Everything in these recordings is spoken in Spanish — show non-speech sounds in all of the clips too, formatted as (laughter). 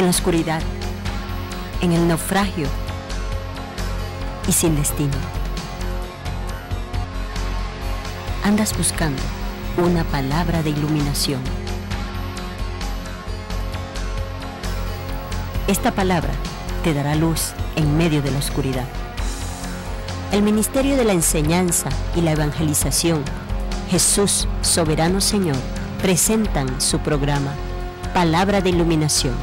en la oscuridad, en el naufragio y sin destino. Andas buscando una palabra de iluminación. Esta palabra te dará luz en medio de la oscuridad. El Ministerio de la Enseñanza y la Evangelización, Jesús, Soberano Señor, presentan su programa, Palabra de Iluminación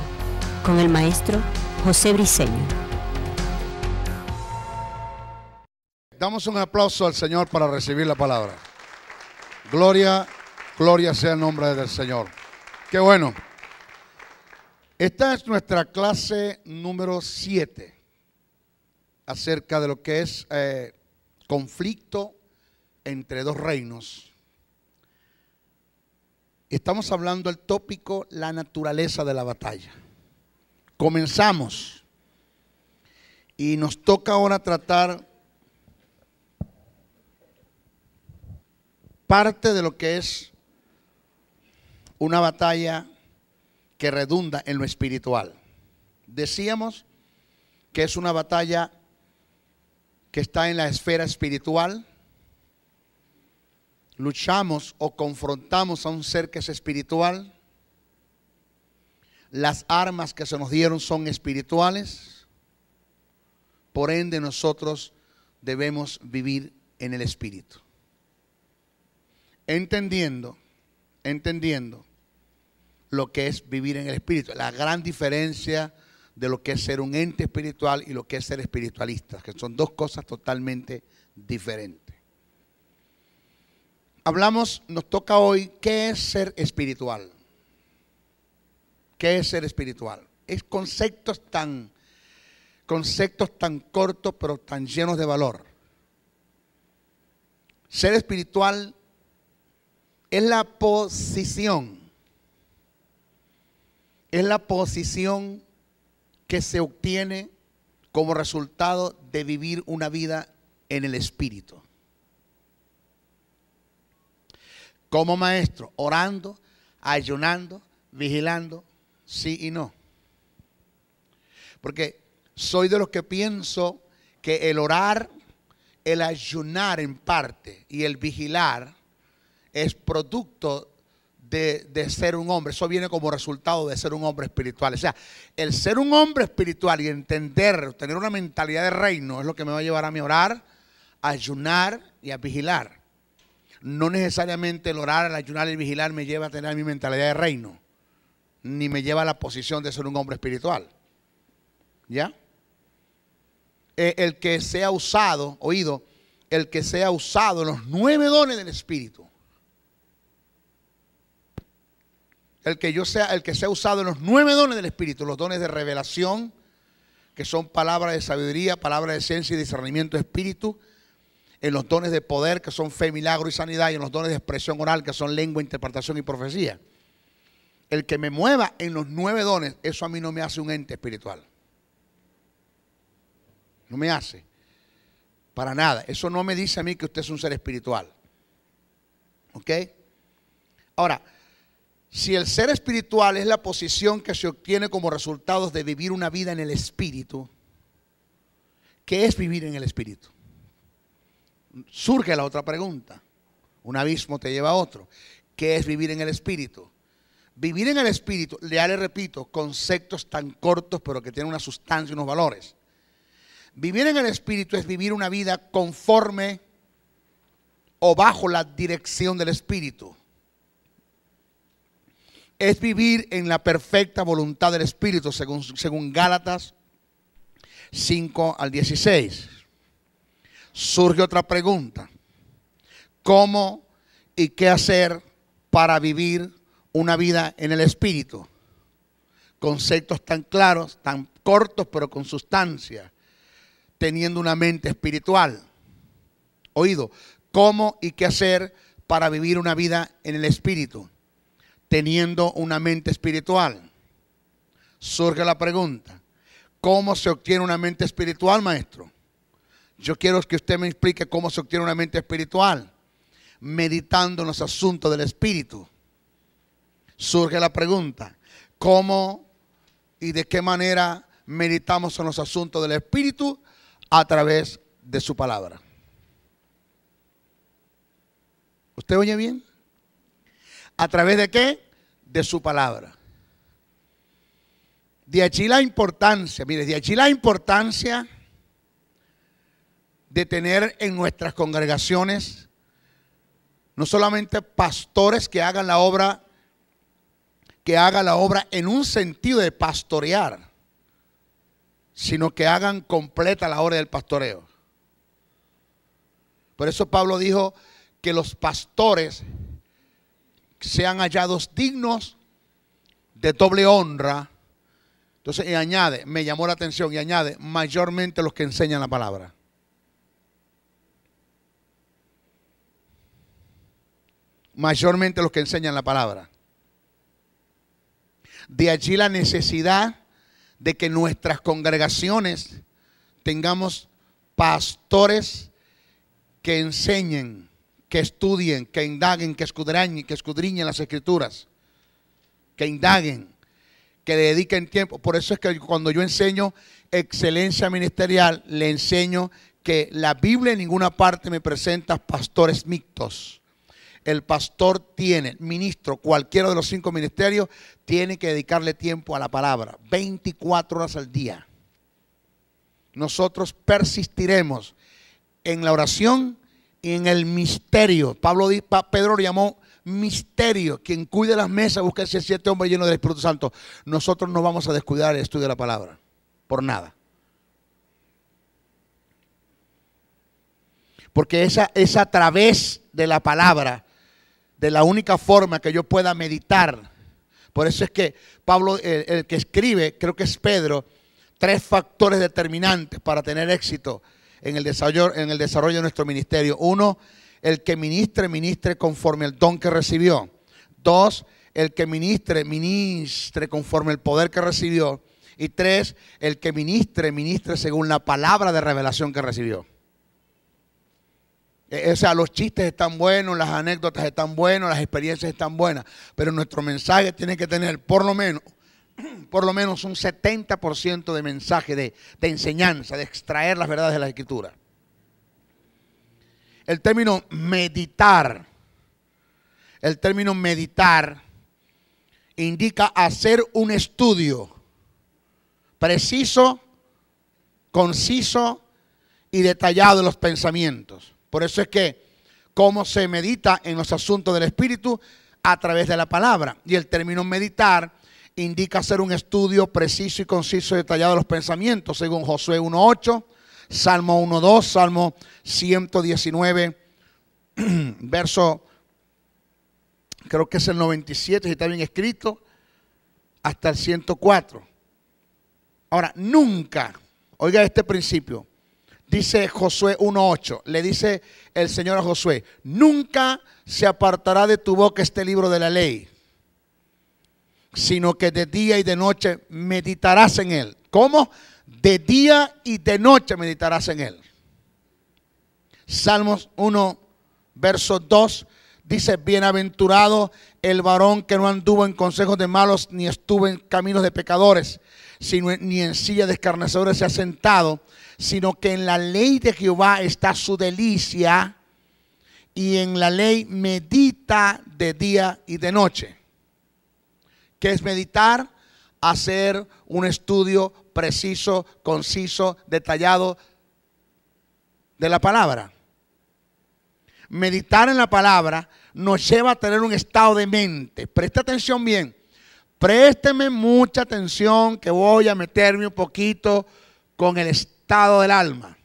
con el maestro José Briceño. Damos un aplauso al Señor para recibir la palabra. Gloria, gloria sea el nombre del Señor. Qué bueno. Esta es nuestra clase número 7 acerca de lo que es eh, conflicto entre dos reinos. Estamos hablando del tópico la naturaleza de la batalla. Comenzamos. Y nos toca ahora tratar parte de lo que es una batalla que redunda en lo espiritual. Decíamos que es una batalla que está en la esfera espiritual. Luchamos o confrontamos a un ser que es espiritual las armas que se nos dieron son espirituales. Por ende, nosotros debemos vivir en el espíritu. Entendiendo, entendiendo lo que es vivir en el espíritu. La gran diferencia de lo que es ser un ente espiritual y lo que es ser espiritualista, que son dos cosas totalmente diferentes. Hablamos, nos toca hoy, ¿qué es ser espiritual? ¿Qué es ser espiritual? Es conceptos tan, conceptos tan cortos pero tan llenos de valor. Ser espiritual es la posición, es la posición que se obtiene como resultado de vivir una vida en el espíritu. Como maestro, orando, ayunando, vigilando, sí y no. Porque soy de los que pienso que el orar, el ayunar en parte y el vigilar es producto de, ser un hombre. Eso viene como resultado de ser un hombre espiritual. O sea, el ser un hombre espiritual y entender, tener una mentalidad de reino es lo que me va a llevar a mi orar, ayunar y a vigilar. No necesariamente el orar, el ayunar y el vigilar me lleva a tener mi mentalidad de reino ni me lleva a la posición de ser un hombre espiritual. ¿Ya? Eh, el que sea usado, oído, el que sea usado en los nueve dones del Espíritu. El que yo sea, el que sea usado en los nueve dones del Espíritu, los dones de revelación, que son palabras de sabiduría, palabras de ciencia y discernimiento de espíritu, en los dones de poder, que son fe, milagro y sanidad, y en los dones de expresión oral, que son lengua, interpretación y profecía el que me mueva en los nueve dones, eso a mí no me hace un ente espiritual. No me hace. Para nada. Eso no me dice a mí que usted es un ser espiritual. ¿Ok? Ahora, si el ser espiritual es la posición que se obtiene como resultado de vivir una vida en el espíritu, ¿qué es vivir en el espíritu? Surge la otra pregunta. Un abismo te lleva a otro. ¿Qué es vivir en el espíritu? Vivir en el Espíritu, le le repito, conceptos tan cortos pero que tienen una sustancia y unos valores. Vivir en el Espíritu es vivir una vida conforme o bajo la dirección del Espíritu. Es vivir en la perfecta voluntad del Espíritu, según, según Gálatas 5 al 16. Surge otra pregunta. ¿Cómo y qué hacer para vivir una vida en el Espíritu. Conceptos tan claros, tan cortos, pero con sustancia, teniendo una mente espiritual. Oído, cómo y qué hacer para vivir una vida en el Espíritu, teniendo una mente espiritual. Surge la pregunta, ¿cómo se obtiene una mente espiritual, maestro? Yo quiero que usted me explique cómo se obtiene una mente espiritual, meditando en los asuntos del Espíritu surge la pregunta, ¿cómo y de qué manera meditamos en los asuntos del Espíritu a través de su palabra? ¿Usted oye bien? ¿A través de qué? De su palabra. De allí la importancia, mire, de allí la importancia de tener en nuestras congregaciones no solamente pastores que hagan la obra que haga la obra en un sentido de pastorear, sino que hagan completa la obra del pastoreo. Por eso Pablo dijo que los pastores sean hallados dignos de doble honra. Entonces, añade, me llamó la atención, y añade, mayormente los que enseñan la palabra. Mayormente los que enseñan la palabra. De allí la necesidad de que nuestras congregaciones tengamos pastores que enseñen, que estudien, que indaguen, que escudriñen, que escudriñen las escrituras, que indaguen, que le dediquen tiempo. Por eso es que cuando yo enseño excelencia ministerial, le enseño que la Biblia en ninguna parte me presenta pastores mixtos el pastor tiene, ministro, cualquiera de los cinco ministerios, tiene que dedicarle tiempo a la palabra, 24 horas al día. Nosotros persistiremos en la oración y en el misterio. Pablo, Pedro lo llamó misterio. Quien cuide las mesas busca ese siete hombres llenos del Espíritu Santo. Nosotros no vamos a descuidar el estudio de la palabra, por nada. Porque esa es a través de la palabra de la única forma que yo pueda meditar. Por eso es que Pablo, el, que escribe, creo que es Pedro, tres factores determinantes para tener éxito en el desarrollo, en el desarrollo de nuestro ministerio. Uno, el que ministre, ministre conforme el don que recibió. Dos, el que ministre, ministre conforme el poder que recibió. Y tres, el que ministre, ministre según la palabra de revelación que recibió. Eh, o sea, los chistes están buenos, las anécdotas están buenas, las experiencias están buenas, pero nuestro mensaje tiene que tener por lo menos, (clears throat) por lo menos un 70% de mensaje, de, de, enseñanza, de extraer las verdades de la escritura. El término meditar, el término meditar indica hacer un estudio preciso, conciso y detallado de los pensamientos. Por eso es que cómo se medita en los asuntos del Espíritu a través de la palabra. Y el término meditar indica hacer un estudio preciso y conciso y detallado de los pensamientos, según Josué 1.8, Salmo 1.2, Salmo 119, (clears throat) verso, creo que es el 97, si está bien escrito, hasta el 104. Ahora, nunca, oiga este principio, dice Josué 1.8, le dice el Señor a Josué, nunca se apartará de tu boca este libro de la ley, sino que de día y de noche meditarás en él. ¿Cómo? De día y de noche meditarás en él. Salmos 1, verso 2 dice, bienaventurado el varón que no anduvo en consejos de malos, ni estuvo en caminos de pecadores, sino ni en silla de escarnecedores se ha sentado, sino que en la ley de Jehová está su delicia y en la ley medita de día y de noche. ¿Qué es meditar? Hacer un estudio preciso, conciso, detallado de la palabra. Meditar en la palabra nos lleva a tener un estado de mente. Presta atención bien. Présteme mucha atención que voy a meterme un poquito con el estado estado del alma.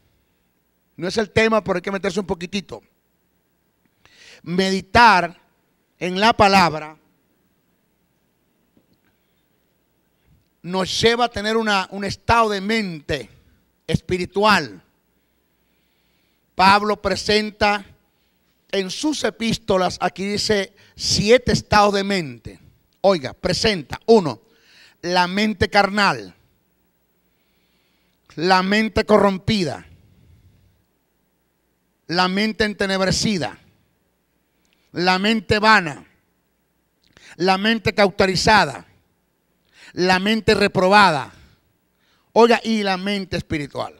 No es el tema, pero hay que meterse un poquitito. Meditar en la palabra nos lleva a tener un estado de mente espiritual. Pablo presenta en sus epístolas, aquí dice siete estados de mente. Oiga, presenta, uno, la mente carnal la mente corrompida, la mente entenebrecida, la mente vana, la mente cauterizada, la mente reprobada, oiga, y la mente espiritual.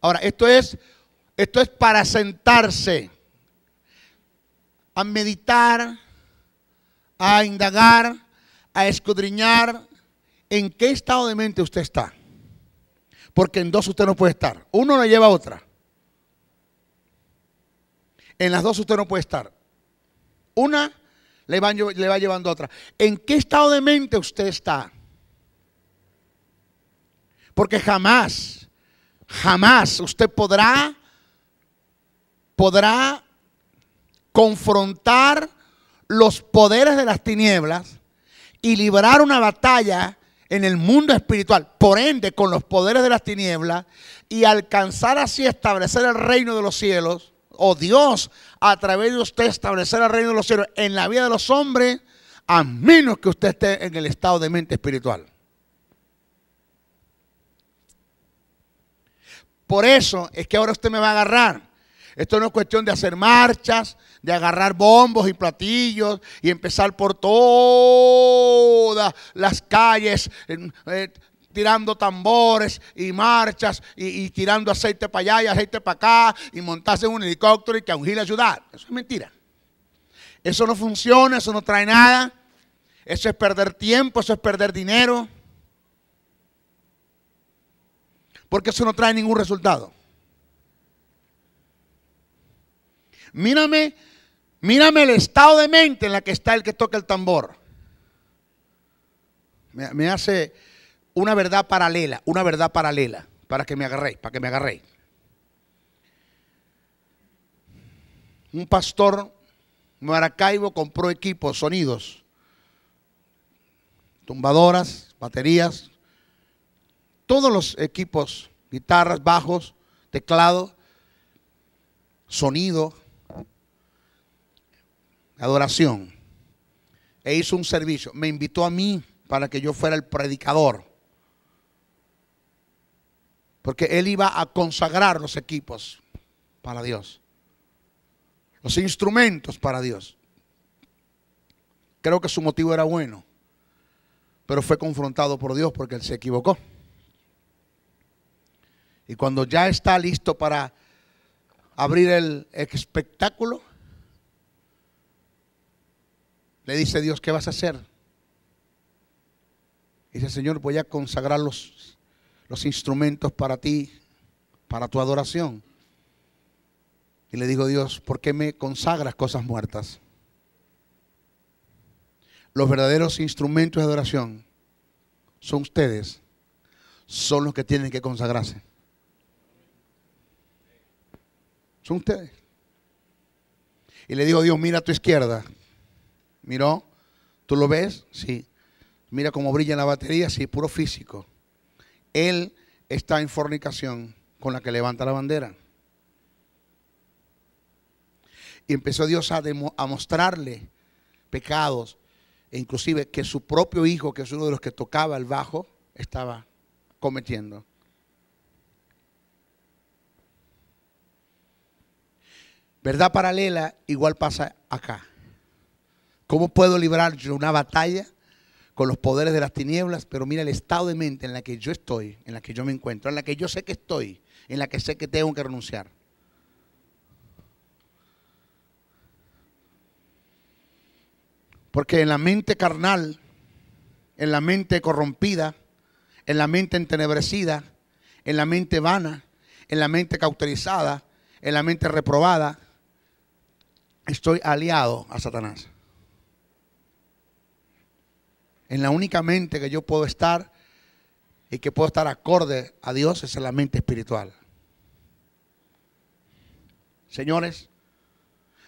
Ahora, esto es, esto es para sentarse a meditar, a indagar, a escudriñar en qué estado de mente usted está. Porque en dos usted no puede estar. Uno no lleva a otra. En las dos usted no puede estar. Una le va, le va llevando a otra. ¿En qué estado de mente usted está? Porque jamás, jamás usted podrá, podrá confrontar los poderes de las tinieblas y librar una batalla en el mundo espiritual, por ende con los poderes de las tinieblas, y alcanzar así establecer el reino de los cielos, o Dios a través de usted establecer el reino de los cielos en la vida de los hombres, a menos que usted esté en el estado de mente espiritual. Por eso es que ahora usted me va a agarrar. Esto no es cuestión de hacer marchas, de agarrar bombos y platillos y empezar por todas las calles. Eh, tirando tambores y marchas y, tirando aceite para allá y aceite para acá y montarse en un helicóptero y que ungir la ciudad. Eso es mentira. Eso no funciona, eso no trae nada. Eso es perder tiempo, eso es perder dinero. Porque eso no trae ningún resultado. Mírame Mírame el estado de mente en la que está el que toca el tambor. Me, hace una verdad paralela, una verdad paralela, para que me agarréis, para que me agarréis. Un pastor Maracaibo compró equipos, sonidos, tumbadoras, baterías, todos los equipos, guitarras, bajos, teclado, sonido, adoración, e hizo un servicio. Me invitó a mí para que yo fuera el predicador. Porque él iba a consagrar los equipos para Dios. Los instrumentos para Dios. Creo que su motivo era bueno. Pero fue confrontado por Dios porque él se equivocó. Y cuando ya está listo para abrir el espectáculo, le dice Dios, ¿qué vas a hacer? Dice, Señor, voy a consagrar los, los instrumentos para ti, para tu adoración. Y le digo, Dios, ¿por qué me consagras cosas muertas? Los verdaderos instrumentos de adoración son ustedes, son los que tienen que consagrarse. Son ustedes. Y le digo, Dios, mira a tu izquierda miró, ¿tú lo ves? Sí. Mira cómo brilla la batería, sí, puro físico. Él está en fornicación con la que levanta la bandera. Y empezó Dios a, a mostrarle pecados, e inclusive que su propio hijo, que es uno de los que tocaba el bajo, estaba cometiendo. Verdad paralela igual pasa acá. ¿Cómo puedo librar yo una batalla con los poderes de las tinieblas? Pero mira el estado de mente en la que yo estoy, en la que yo me encuentro, en la que yo sé que estoy, en la que sé que tengo que renunciar. Porque en la mente carnal, en la mente corrompida, en la mente entenebrecida, en la mente vana, en la mente cauterizada, en la mente reprobada, estoy aliado a Satanás en la única mente que yo puedo estar y que puedo estar acorde a Dios es en la mente espiritual. Señores,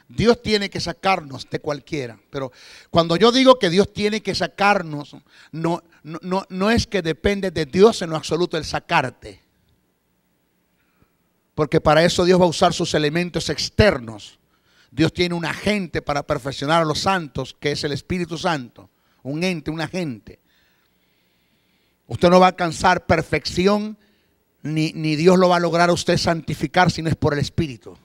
Dios tiene que sacarnos de cualquiera. Pero cuando yo digo que Dios tiene que sacarnos, no, no, es que depende de Dios en lo absoluto el sacarte. Porque para eso Dios va a usar sus elementos externos. Dios tiene un agente para perfeccionar a los santos, que es el Espíritu Santo un ente, un agente. Usted no va a alcanzar perfección, ni, Dios lo va a lograr a usted santificar si no es por el Espíritu.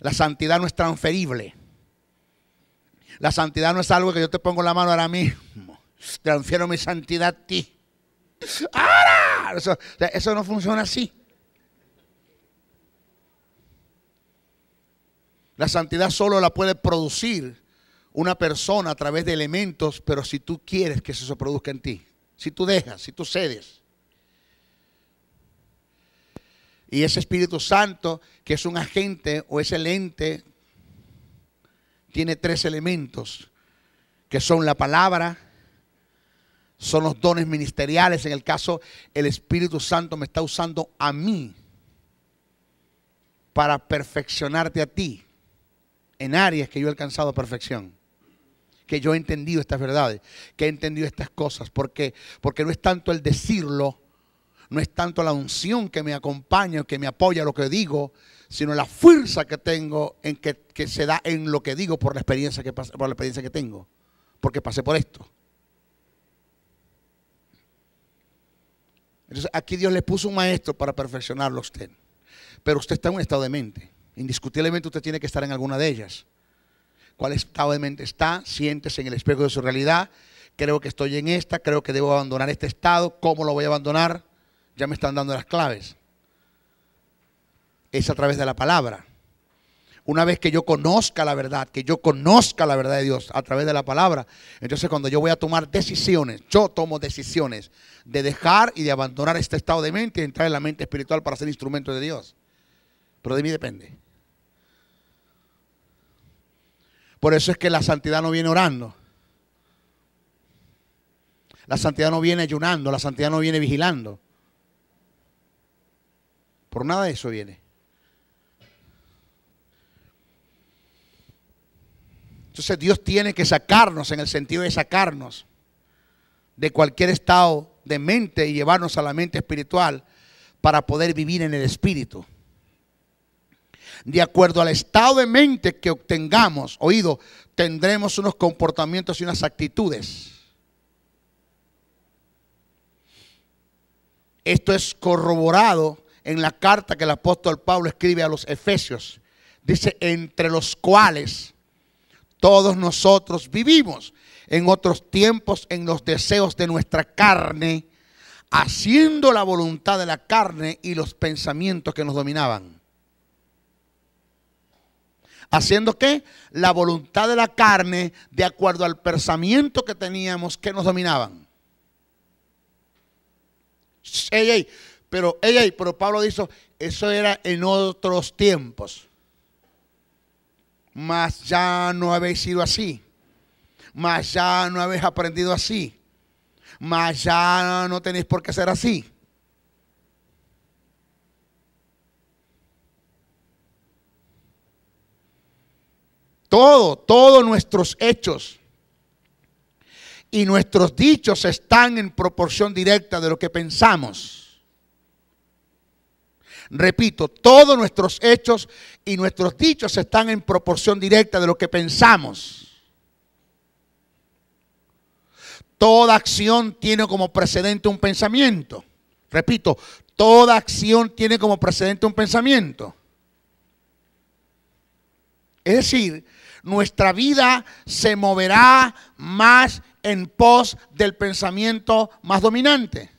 La santidad no es transferible. La santidad no es algo que yo te pongo la mano ahora mismo. Transfiero mi santidad a ti. ¡Ahora! eso no funciona así. La santidad solo la puede producir una persona a través de elementos, pero si tú quieres que eso se produzca en ti, si tú dejas, si tú cedes. Y ese Espíritu Santo, que es un agente o es el ente, tiene tres elementos, que son la palabra, son los dones ministeriales. En el caso, el Espíritu Santo me está usando a mí para perfeccionarte a ti en áreas que yo he alcanzado perfección que yo he entendido estas verdades, que he entendido estas cosas, porque, porque no es tanto el decirlo, no es tanto la unción que me acompaña, que me apoya lo que digo, sino la fuerza que tengo en que, se da en lo que digo por la experiencia que, por la experiencia que tengo, porque pasé por esto. Entonces aquí Dios le puso un maestro para perfeccionarlo a usted. Pero usted está en un estado de mente. Indiscutiblemente usted tiene que estar en alguna de ellas cuál estado de mente está, Sientes en el espejo de su realidad, creo que estoy en esta, creo que debo abandonar este estado, ¿cómo lo voy a abandonar? Ya me están dando las claves. Es a través de la palabra. Una vez que yo conozca la verdad, que yo conozca la verdad de Dios a través de la palabra, entonces cuando yo voy a tomar decisiones, yo tomo decisiones de dejar y de abandonar este estado de mente y entrar en la mente espiritual para ser instrumento de Dios. Pero de mí depende. Por eso es que la santidad no viene orando. La santidad no viene ayunando, la santidad no viene vigilando. Por nada de eso viene. Entonces Dios tiene que sacarnos en el sentido de sacarnos de cualquier estado de mente y llevarnos a la mente espiritual para poder vivir en el espíritu. De acuerdo al estado de mente que obtengamos, oído, tendremos unos comportamientos y unas actitudes. Esto es corroborado en la carta que el apóstol Pablo escribe a los Efesios. Dice, entre los cuales todos nosotros vivimos en otros tiempos en los deseos de nuestra carne, haciendo la voluntad de la carne y los pensamientos que nos dominaban haciendo que la voluntad de la carne de acuerdo al pensamiento que teníamos que nos dominaban. pero, ey, pero Pablo dijo, eso era en otros tiempos. Mas ya no habéis sido así. Mas ya no habéis aprendido así. Mas ya no tenéis por qué ser así. Todo, todos nuestros hechos y nuestros dichos están en proporción directa de lo que pensamos. Repito, todos nuestros hechos y nuestros dichos están en proporción directa de lo que pensamos. Toda acción tiene como precedente un pensamiento. Repito, toda acción tiene como precedente un pensamiento. Es decir, nuestra vida se moverá más en pos del pensamiento más dominante.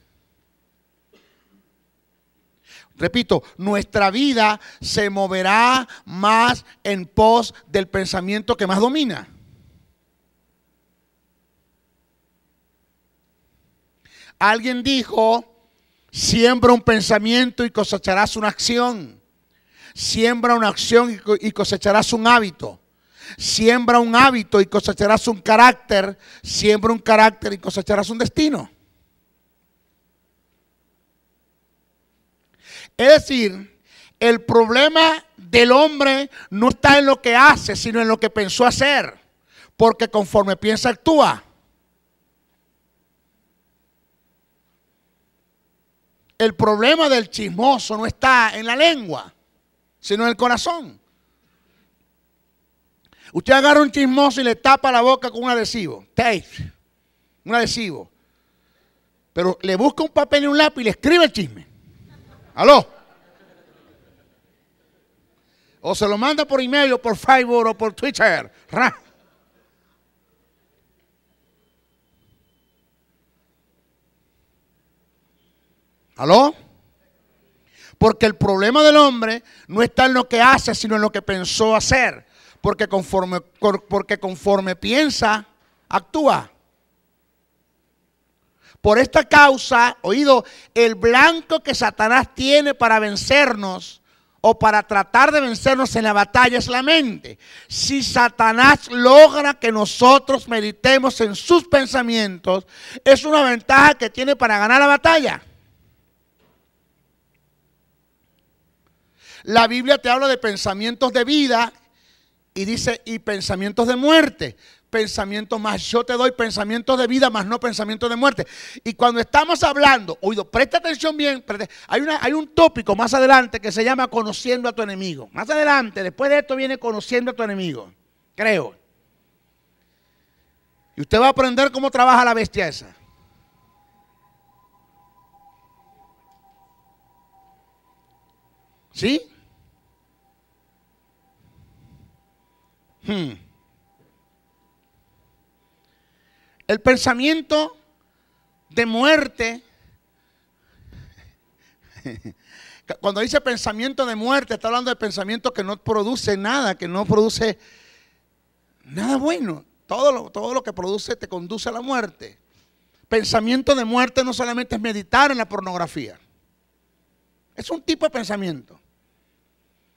Repito, nuestra vida se moverá más en pos del pensamiento que más domina. Alguien dijo, siembra un pensamiento y cosecharás una acción. Siembra una acción y cosecharás un hábito. Siembra un hábito y cosecharás un carácter. Siembra un carácter y cosecharás un destino. Es decir, el problema del hombre no está en lo que hace, sino en lo que pensó hacer. Porque conforme piensa, actúa. El problema del chismoso no está en la lengua, sino en el corazón. Usted agarra un chismoso y le tapa la boca con un adhesivo. Tape. Un adhesivo. Pero le busca un papel y un lápiz y le escribe el chisme. ¿Aló? O se lo manda por email o por Facebook o por Twitter. ¿Aló? Porque el problema del hombre no está en lo que hace, sino en lo que pensó hacer porque conforme, porque conforme piensa, actúa. Por esta causa, oído, el blanco que Satanás tiene para vencernos o para tratar de vencernos en la batalla es la mente. Si Satanás logra que nosotros meditemos en sus pensamientos, es una ventaja que tiene para ganar la batalla. La Biblia te habla de pensamientos de vida y dice, y pensamientos de muerte, pensamientos más, yo te doy pensamientos de vida, más no pensamientos de muerte. Y cuando estamos hablando, oído, presta atención bien, hay, hay un tópico más adelante que se llama conociendo a tu enemigo. Más adelante, después de esto viene conociendo a tu enemigo, creo. Y usted va a aprender cómo trabaja la bestia esa. ¿Sí? Hmm. El pensamiento de muerte, (laughs) cuando dice pensamiento de muerte, está hablando de pensamiento que no produce nada, que no produce nada bueno. Todo todo lo que produce te conduce a la muerte. Pensamiento de muerte no solamente es meditar en la pornografía. Es un tipo de pensamiento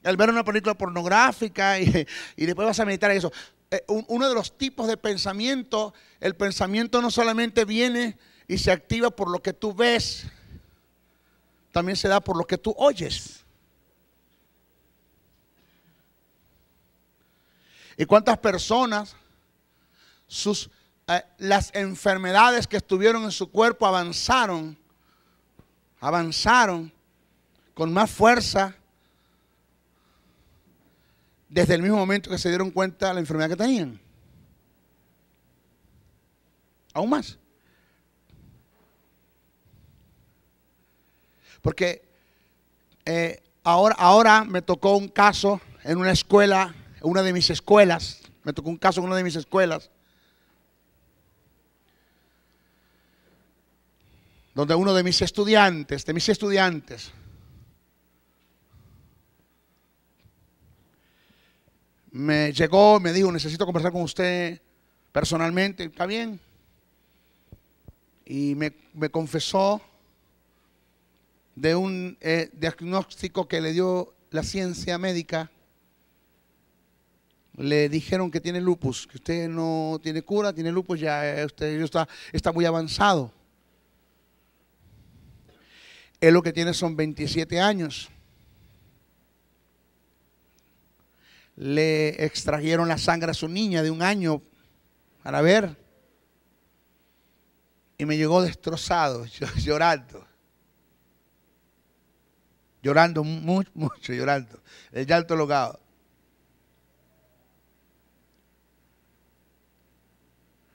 al ver una película pornográfica y, (laughs) después vas a meditar eso. Eh, uno de los tipos de pensamiento, el pensamiento no solamente viene y se activa por lo que tú ves, también se da por lo que tú oyes. ¿Y cuántas personas sus, eh, las enfermedades que estuvieron en su cuerpo avanzaron? Avanzaron con más fuerza desde el mismo momento que se dieron cuenta de la enfermedad que tenían. Aún más. Porque eh, ahora, ahora me tocó un caso en una escuela, en una de mis escuelas, me tocó un caso en una de mis escuelas, donde uno de mis estudiantes, de mis estudiantes, me llegó me dijo, necesito conversar con usted personalmente, está bien. Y me, confesó de un eh, diagnóstico que le dio la ciencia médica. Le dijeron que tiene lupus, que usted no tiene cura, tiene lupus, ya eh, usted está, está muy avanzado. Él lo que tiene son 27 años. le extrajeron la sangre a su niña de un año para ver. Y me llegó destrozado, (laughs) llorando. Llorando mucho, mucho, llorando. El llanto logado.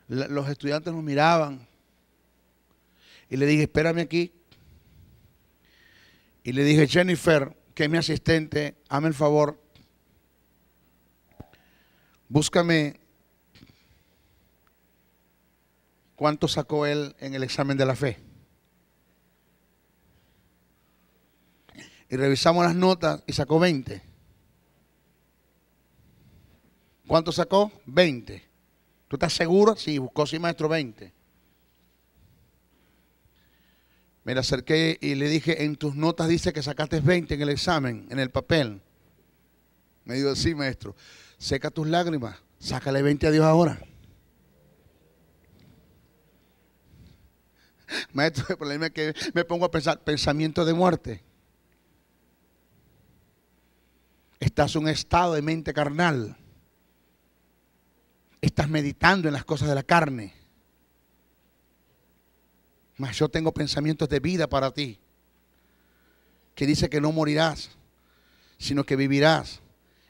Los estudiantes nos miraban. Y le dije, espérame aquí. Y le dije, Jennifer, que es mi asistente, hazme el favor, Búscame cuánto sacó él en el examen de la fe. Y revisamos las notas y sacó 20. ¿Cuánto sacó? 20. ¿Tú estás seguro? Sí, buscó sí maestro 20. Me le acerqué y le dije, en tus notas dice que sacaste 20 en el examen, en el papel. Me dijo, sí maestro seca tus lágrimas, sácale 20 a Dios ahora. Maestro, el problema es que me pongo a pensar pensamiento de muerte. Estás en un estado de mente carnal. Estás meditando en las cosas de la carne. Mas yo tengo pensamientos de vida para ti. Que dice que no morirás, sino que vivirás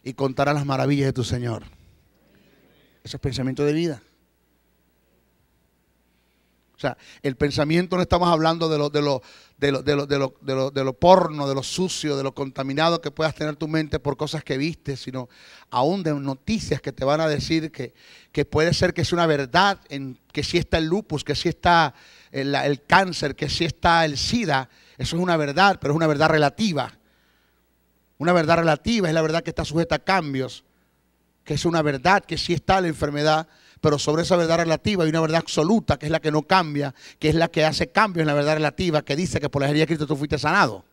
y contará las maravillas de tu Señor. Ese es pensamiento de vida. O sea, el pensamiento no estamos hablando de lo, de lo, de lo, de lo, de lo, de lo, porno, de lo sucio, de lo contaminado que puedas tener tu mente por cosas que viste, sino aún de noticias que te van a decir que, que puede ser que es una verdad, en, que si está el lupus, que si está el, el cáncer, que si está el SIDA. Eso es una verdad, pero es una verdad relativa. Una verdad relativa es la verdad que está sujeta a cambios, que es una verdad que sí está la enfermedad, pero sobre esa verdad relativa hay una verdad absoluta, que es la que no cambia, que es la que hace cambios en la verdad relativa, que dice que por la herida de Cristo tú fuiste sanado.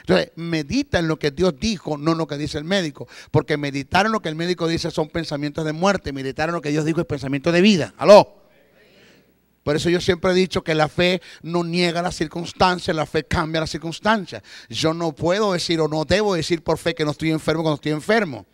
Entonces, medita en lo que Dios dijo, no en lo que dice el médico. Porque meditar en lo que el médico dice son pensamientos de muerte. Meditar en lo que Dios dijo es pensamiento de vida. Aló. Por eso yo siempre he dicho que la fe no niega las circunstancias, la fe cambia las circunstancias. Yo no puedo decir o no debo decir por fe que no estoy enfermo cuando estoy enfermo.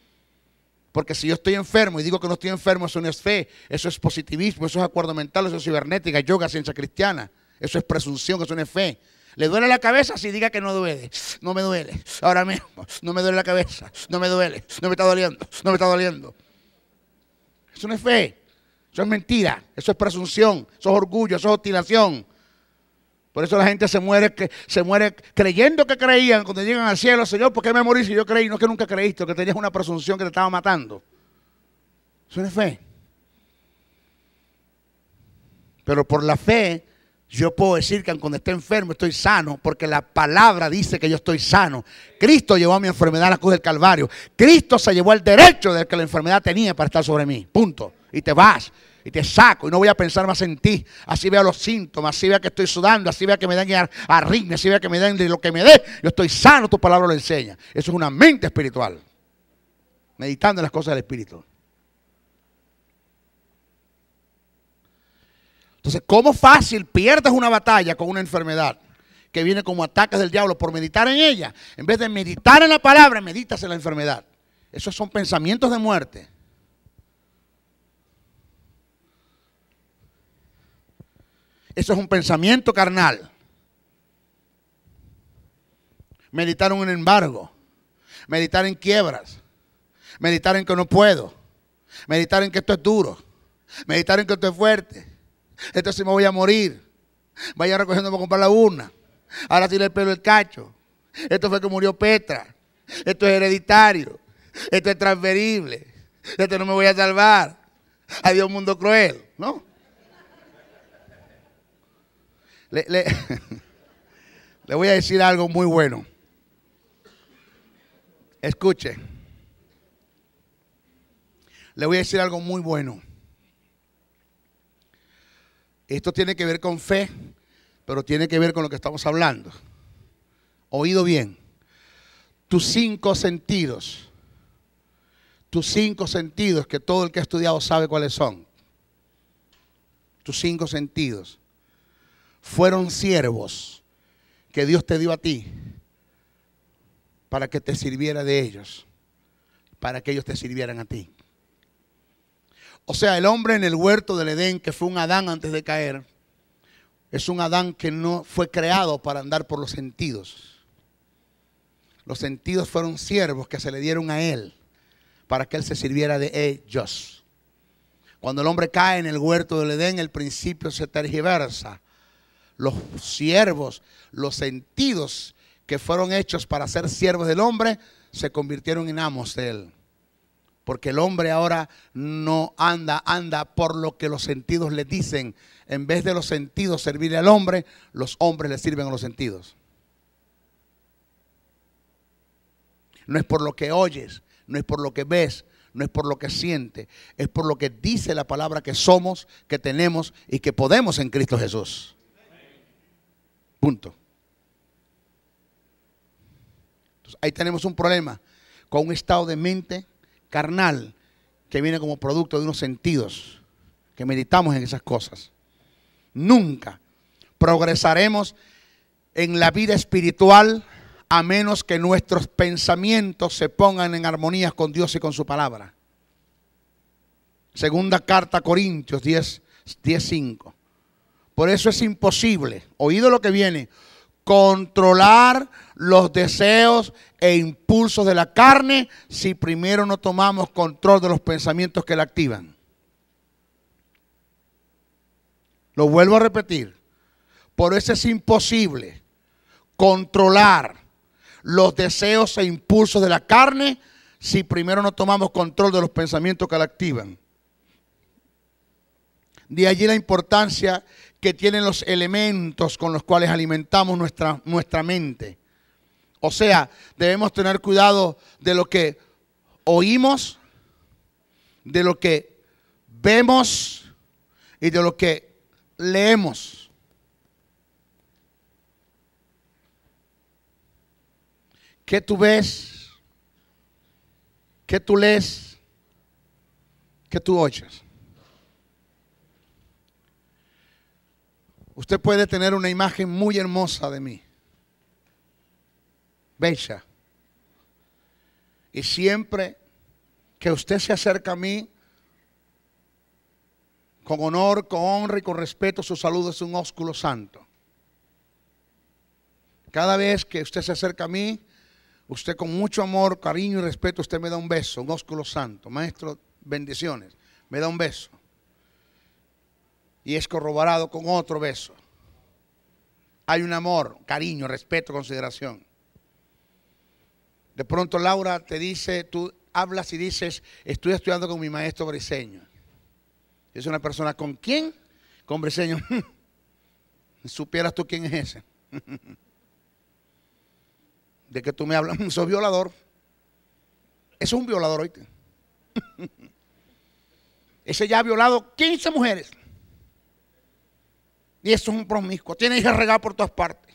Porque si yo estoy enfermo y digo que no estoy enfermo, eso no es fe, eso es positivismo, eso es acuerdo mental, eso es cibernética, yoga, ciencia cristiana, eso es presunción, eso no es fe. Le duele la cabeza si diga que no duele. No me duele. Ahora mismo. No me duele la cabeza. No me duele. No me está doliendo. No me está doliendo. Eso no es fe. Eso es mentira, eso es presunción, eso es orgullo, eso es hostilación. Por eso la gente se muere, que, se muere creyendo que creían cuando llegan al cielo, Señor, ¿por qué me morí si yo creí? No es que nunca creíste, que tenías una presunción que te estaba matando. Eso es fe. Pero por la fe yo puedo decir que cuando esté enfermo estoy sano, porque la palabra dice que yo estoy sano. Cristo llevó a mi enfermedad a la cruz del Calvario. Cristo se llevó el derecho del que la enfermedad tenía para estar sobre mí. Punto. Y te vas y te saco y no voy a pensar más en ti. Así vea los síntomas, así vea que estoy sudando, así vea que me dan arritmia, así vea que me dan lo que me dé. Yo estoy sano, tu palabra lo enseña. Eso es una mente espiritual. Meditando en las cosas del Espíritu. Entonces, ¿cómo fácil pierdes una batalla con una enfermedad que viene como ataques del diablo por meditar en ella? En vez de meditar en la palabra, meditas en la enfermedad. Esos son pensamientos de muerte. Eso es un pensamiento carnal. Meditaron en embargo. Meditar en quiebras. Meditar en que no puedo. Meditar en que esto es duro. Meditar en que esto es fuerte. esto sí me voy a morir. Vaya recogiendo para comprar la urna. Ahora sí le pelo el cacho. Esto fue que murió Petra. Esto es hereditario. Esto es transferible. Esto no me voy a salvar. un mundo cruel. ¿No? (laughs) Le, voy a decir algo muy bueno. Escuche. Le voy a decir algo muy bueno. Esto tiene que ver con fe, pero tiene que ver con lo que estamos hablando. Oído bien. Tus cinco sentidos. Tus cinco sentidos, que todo el que ha estudiado sabe cuáles son. Tus cinco sentidos fueron siervos que Dios te dio a ti para que te sirviera de ellos, para que ellos te sirvieran a ti. O sea, el hombre en el huerto del Edén, que fue un Adán antes de caer, es un Adán que no fue creado para andar por los sentidos. Los sentidos fueron siervos que se le dieron a él para que él se sirviera de ellos. Cuando el hombre cae en el huerto del Edén, el principio se tergiversa los siervos, los sentidos que fueron hechos para ser siervos del hombre, se convirtieron en amos de él. Porque el hombre ahora no anda, anda por lo que los sentidos le dicen. En vez de los sentidos servirle al hombre, los hombres le sirven a los sentidos. No es por lo que oyes, no es por lo que ves, no es por lo que siente, es por lo que dice la palabra que somos, que tenemos y que podemos en Cristo Jesús ahí tenemos un problema con un estado de mente carnal que viene como producto de unos sentidos que meditamos en esas cosas. Nunca progresaremos en la vida espiritual a menos que nuestros pensamientos se pongan en armonía con Dios y con su palabra. Segunda carta a Corintios 10, 10 por eso es imposible, oído lo que viene, controlar los deseos e impulsos de la carne si primero no tomamos control de los pensamientos que la activan. Lo vuelvo a repetir. Por eso es imposible controlar los deseos e impulsos de la carne si primero no tomamos control de los pensamientos que la activan. De allí la importancia que tienen los elementos con los cuales alimentamos nuestra, nuestra mente. O sea, debemos tener cuidado de lo que oímos, de lo que vemos y de lo que leemos. ¿Qué tú ves? ¿Qué tú lees? ¿Qué tú oyes? Usted puede tener una imagen muy hermosa de mí, bella. Y siempre que usted se acerca a mí, con honor, con honra y con respeto, su saludo es un ósculo santo. Cada vez que usted se acerca a mí, usted con mucho amor, cariño y respeto, usted me da un beso, un ósculo santo. Maestro, bendiciones, me da un beso y es corroborado con otro beso. Hay un amor, cariño, respeto, consideración. De pronto Laura te dice, tú hablas y dices, estoy estudiando con mi maestro briseño. Es una persona con quién? Con briseño. (laughs) Supieras tú quién es ese. (laughs) De que tú me hablas, (laughs) soy violador. Es un violador, oíste. Ese ya ha violado 15 mujeres. Y eso es un promiscuo. Tiene que regar por todas partes.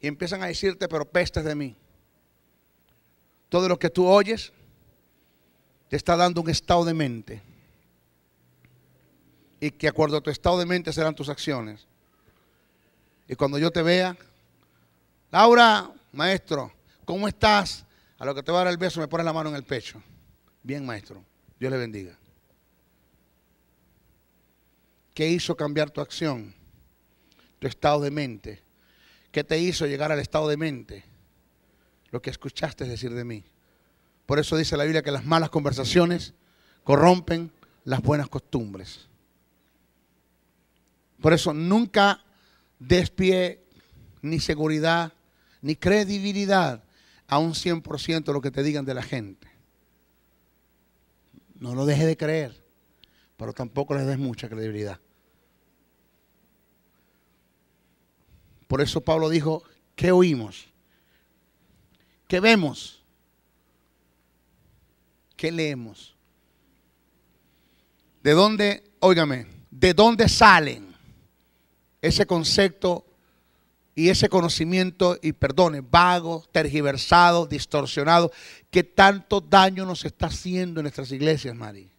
Y empiezan a decirte, pero pestes de mí. Todo lo que tú oyes te está dando un estado de mente. Y que acuerdo a tu estado de mente serán tus acciones. Y cuando yo te vea, Laura, maestro, ¿cómo estás? A lo que te va a dar el beso me pones la mano en el pecho. Bien, maestro. Dios le bendiga. ¿Qué hizo cambiar tu acción? Tu estado de mente. ¿Qué te hizo llegar al estado de mente? Lo que escuchaste decir de mí. Por eso dice la Biblia que las malas conversaciones corrompen las buenas costumbres. Por eso nunca pie ni seguridad ni credibilidad a un 100% lo que te digan de la gente. No lo dejes de creer, pero tampoco les des mucha credibilidad. Por eso Pablo dijo, ¿qué oímos? ¿Qué vemos? ¿Qué leemos? ¿De dónde, óigame, de dónde salen ese concepto y ese conocimiento, y perdone, vago, tergiversado, distorsionado, que tanto daño nos está haciendo en nuestras iglesias, Mari?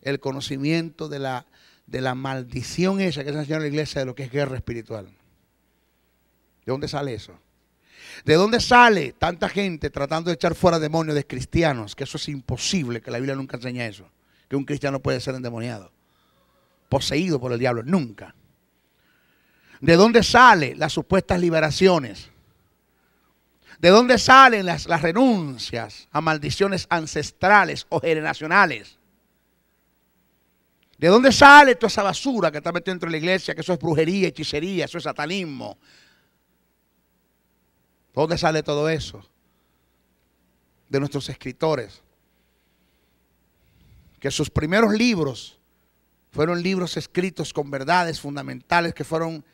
El conocimiento de la, de la maldición esa que se enseñó en la iglesia de lo que es guerra espiritual. ¿De dónde sale eso? ¿De dónde sale tanta gente tratando de echar fuera demonios de cristianos? Que eso es imposible, que la Biblia nunca enseña eso. Que un cristiano puede ser endemoniado, poseído por el diablo, nunca. ¿De dónde salen las supuestas liberaciones? ¿De dónde salen las, las renuncias a maldiciones ancestrales o generacionales? ¿De dónde sale toda esa basura que está metiendo dentro de la iglesia? Que eso es brujería, hechicería, eso es satanismo, ¿Dónde sale todo eso? De nuestros escritores. Que sus primeros libros fueron libros escritos con verdades fundamentales, que fueron,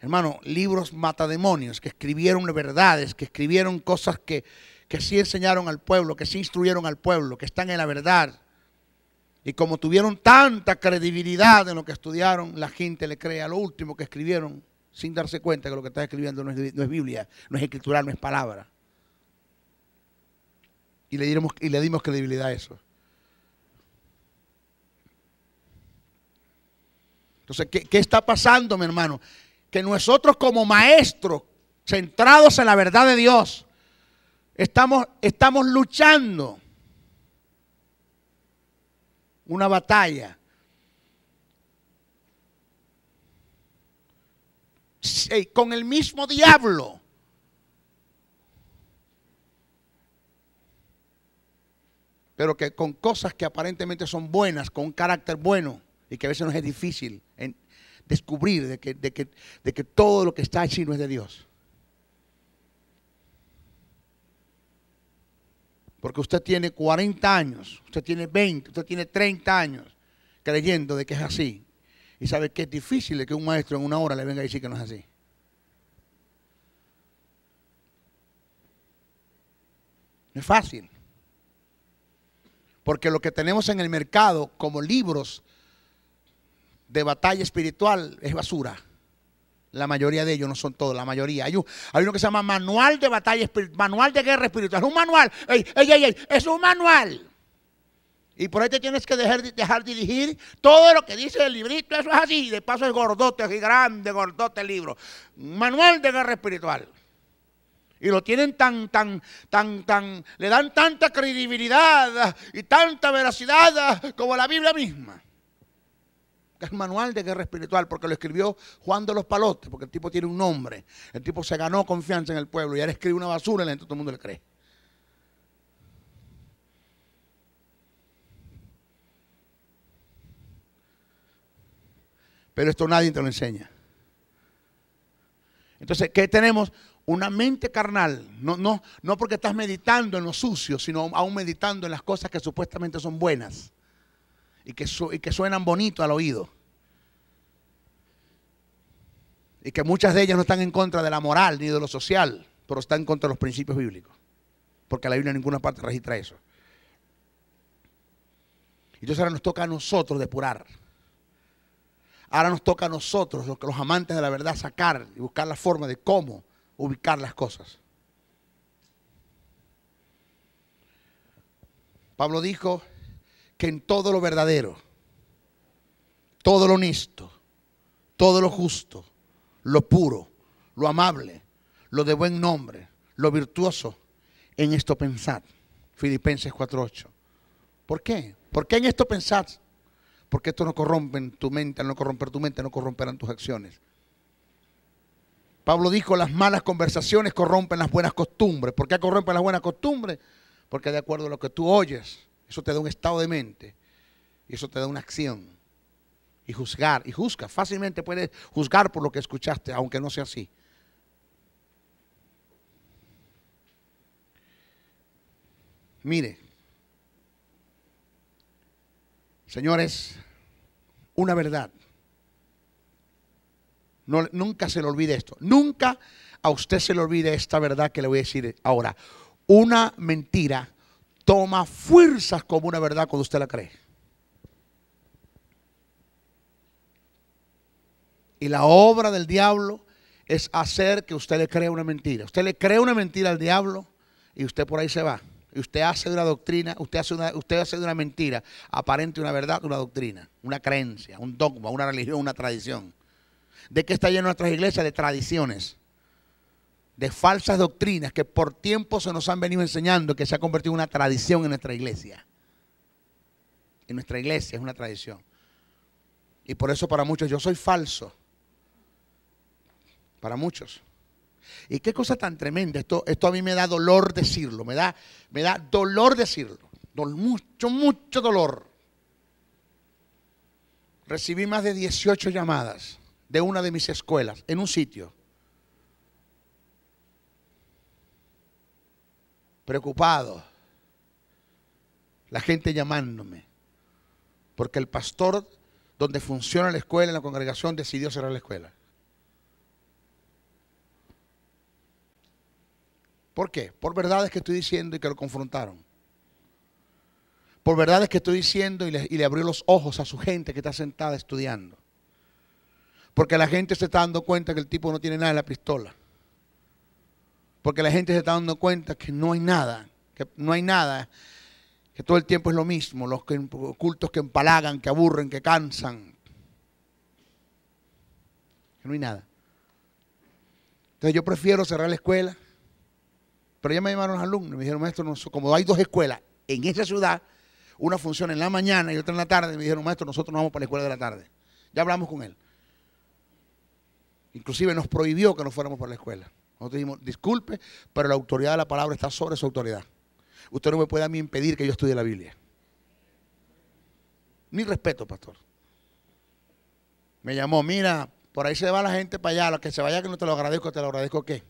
hermano, libros matademonios, que escribieron verdades, que escribieron cosas que, que sí enseñaron al pueblo, que sí instruyeron al pueblo, que están en la verdad. Y como tuvieron tanta credibilidad en lo que estudiaron, la gente le cree a lo último que escribieron sin darse cuenta que lo que está escribiendo no es, Biblia, no es escritura, no es palabra. Y le, dimos, y le dimos credibilidad a eso. Entonces, ¿qué, ¿qué está pasando, mi hermano? Que nosotros como maestros, centrados en la verdad de Dios, estamos, estamos luchando una batalla con el mismo diablo. Pero que con cosas que aparentemente son buenas, con un carácter bueno, y que a veces nos es difícil en descubrir de que, de, que, de que todo lo que está allí no es de Dios. Porque usted tiene 40 años, usted tiene 20, usted tiene 30 años creyendo de que es así y sabe que es difícil que un maestro en una hora le venga a decir que no es así. es fácil. Porque lo que tenemos en el mercado como libros de batalla espiritual es basura. La mayoría de ellos no son todos, la mayoría. Hay, hay uno que se llama Manual de Batalla Espiritual, Manual de Guerra Espiritual. Es un manual. Ey, ey, es un manual. Y por ahí te tienes que dejar, dejar dirigir todo lo que dice el librito, eso es así. De paso es gordote, es grande, gordote el libro. Manual de guerra espiritual. Y lo tienen tan, tan, tan, tan, le dan tanta credibilidad y tanta veracidad como la Biblia misma. Es manual de guerra espiritual porque lo escribió Juan de los Palotes, porque el tipo tiene un nombre. El tipo se ganó confianza en el pueblo y ahora escribe una basura y la todo el mundo le cree. Pero esto nadie te lo enseña. Entonces, ¿qué tenemos? Una mente carnal. No, no, porque estás meditando en lo sucio, sino aún meditando en las cosas que supuestamente son buenas y que, y que suenan bonito al oído. Y que muchas de ellas no están en contra de la moral ni de lo social, pero están en contra de los principios bíblicos. Porque la Biblia en ninguna parte registra eso. Entonces ahora nos toca a nosotros depurar. Ahora nos toca a nosotros, los, los amantes de la verdad, sacar y buscar la forma de cómo ubicar las cosas. Pablo dijo que en todo lo verdadero, todo lo honesto, todo lo justo, lo puro, lo amable, lo de buen nombre, lo virtuoso, en esto pensad. Filipenses 4.8. ¿Por qué? ¿Por qué en esto pensad? porque esto no corrompe tu mente, al no corromper tu mente, no corromperán tus acciones. Pablo dijo, las malas conversaciones corrompen las buenas costumbres. ¿Por qué corrompen las buenas costumbres? Porque de acuerdo a lo que tú oyes, eso te da un estado de mente y eso te da una acción. Y juzgar, y juzga, fácilmente puedes juzgar por lo que escuchaste, aunque no sea así. Mire, Señores, una verdad. nunca se le olvide esto. Nunca a usted se le olvide esta verdad que le voy a decir ahora. Una mentira toma fuerzas como una verdad cuando usted la cree. Y la obra del diablo es hacer que usted le crea una mentira. Usted le cree una mentira al diablo y usted por ahí se va usted hace de una doctrina, usted hace, una, usted hace de una mentira, aparente una verdad, una doctrina, una creencia, un dogma, una religión, una tradición. ¿De qué está lleno nuestras iglesias? De tradiciones, de falsas doctrinas que por tiempo se nos han venido enseñando, que se ha convertido en una tradición en nuestra iglesia. En nuestra iglesia es una tradición. Y por eso para muchos yo soy falso. Para muchos. Y qué cosa tan tremenda. Esto, esto a mí me da dolor decirlo, me da, me da dolor decirlo. mucho, mucho dolor. Recibí más de 18 llamadas de una de mis escuelas en un sitio. Preocupado. La gente llamándome. Porque el pastor donde funciona la escuela, en la congregación, decidió cerrar la escuela. ¿Por qué? Por verdades que estoy diciendo y que lo confrontaron. Por verdades que estoy diciendo y le, abrió los ojos a su gente que está sentada estudiando. Porque la gente se está dando cuenta que el tipo no tiene nada en la pistola. Porque la gente se está dando cuenta que no hay nada, que no hay nada, que todo el tiempo es lo mismo, los que, cultos que empalagan, que aburren, que cansan. Que no hay nada. Entonces yo prefiero cerrar la escuela pero ya me llamaron los alumnos me dijeron, maestro, como hay dos escuelas en esa ciudad, una funciona en la mañana y otra en la tarde, me dijeron, maestro, nosotros nos vamos para la escuela de la tarde. Ya hablamos con él. Inclusive nos prohibió que nos fuéramos para la escuela. Nosotros dijimos, disculpe, pero la autoridad de la palabra está sobre su autoridad. Usted no me puede a mí impedir que yo estudie la Biblia. Ni respeto, pastor. Me llamó, mira, por ahí se va la gente para allá, lo que se vaya que no te lo agradezco, te lo agradezco qué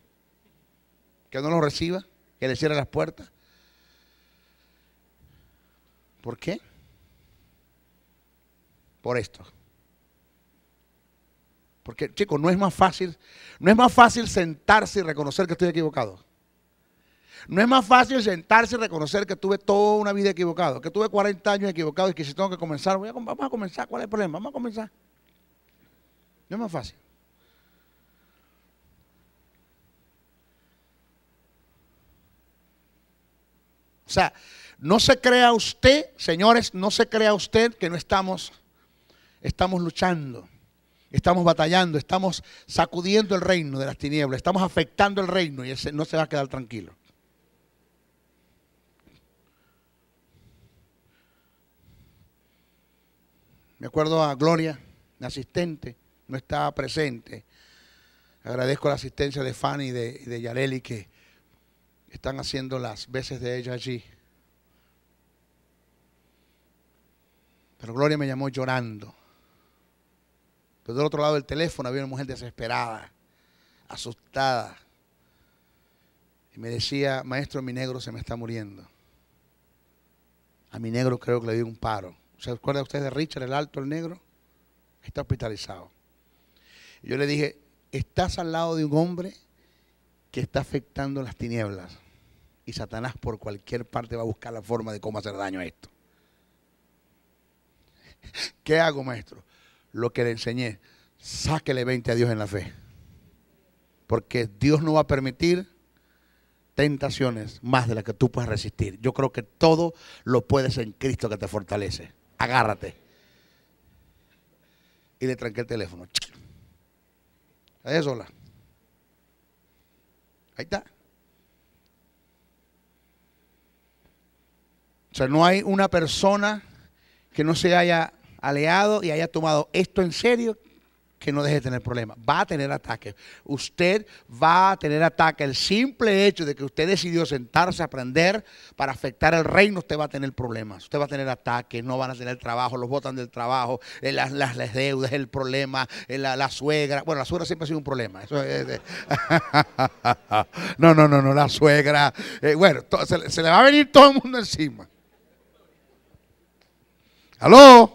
que no lo reciba, que le cierre las puertas. ¿Por qué? Por esto. Porque, chicos, no es más fácil, no es más fácil sentarse y reconocer que estoy equivocado. No es más fácil sentarse y reconocer que tuve toda una vida equivocado, que tuve 40 años equivocado y que si tengo que comenzar, vamos a comenzar, ¿cuál es el problema? Vamos a comenzar. No es más fácil. O sea, no se crea usted, señores, no se crea usted que no estamos, estamos luchando, estamos batallando, estamos sacudiendo el reino de las tinieblas, estamos afectando el reino y ese no se va a quedar tranquilo. Me acuerdo a Gloria, mi asistente, no estaba presente. Agradezco la asistencia de Fanny y de, de Yareli que están haciendo las veces de ella allí. Pero Gloria me llamó llorando. Pero del otro lado del teléfono había una mujer desesperada, asustada. Y me decía, maestro, mi negro se me está muriendo. A mi negro creo que le dio un paro. ¿Se acuerda usted de Richard, el alto, el negro? Está hospitalizado. yo le dije, estás al lado de un hombre que está afectando las tinieblas y Satanás por cualquier parte va a buscar la forma de cómo hacer daño a esto. (laughs) ¿Qué hago, maestro? Lo que le enseñé, sáquele 20 a Dios en la fe. Porque Dios no va a permitir tentaciones más de las que tú puedas resistir. Yo creo que todo lo puedes en Cristo que te fortalece. Agárrate. Y le tranqué el teléfono. Ahí sola. Ahí está. O sea, no hay una persona que no se haya aleado y haya tomado esto en serio que no deje de tener problemas. Va a tener ataques. Usted va a tener ataques. El simple hecho de que usted decidió sentarse a aprender para afectar el reino, usted va a tener problemas. Usted va a tener ataques, no van a tener trabajo, los botan del trabajo, eh, las, las, deudas, el problema, eh, la, suegra. Bueno, la suegra siempre ha sido un problema. (laughs) no, no, no, no, la suegra. Eh, bueno, se le va a venir todo el mundo encima. ¿Aló?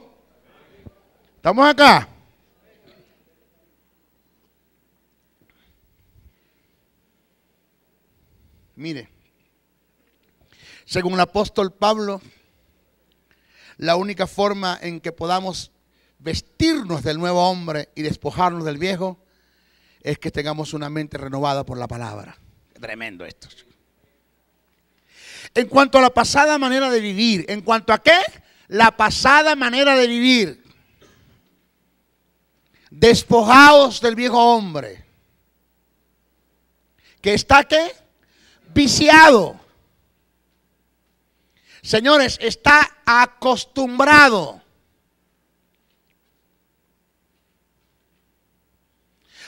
¿Estamos acá? Mire, según el apóstol Pablo, la única forma en que podamos vestirnos del nuevo hombre y despojarnos del viejo es que tengamos una mente renovada por la palabra. Tremendo esto. En cuanto a la pasada manera de vivir, en cuanto a qué? la pasada manera de vivir, Despojados del viejo hombre, que está qué? Viciado. Señores, está acostumbrado.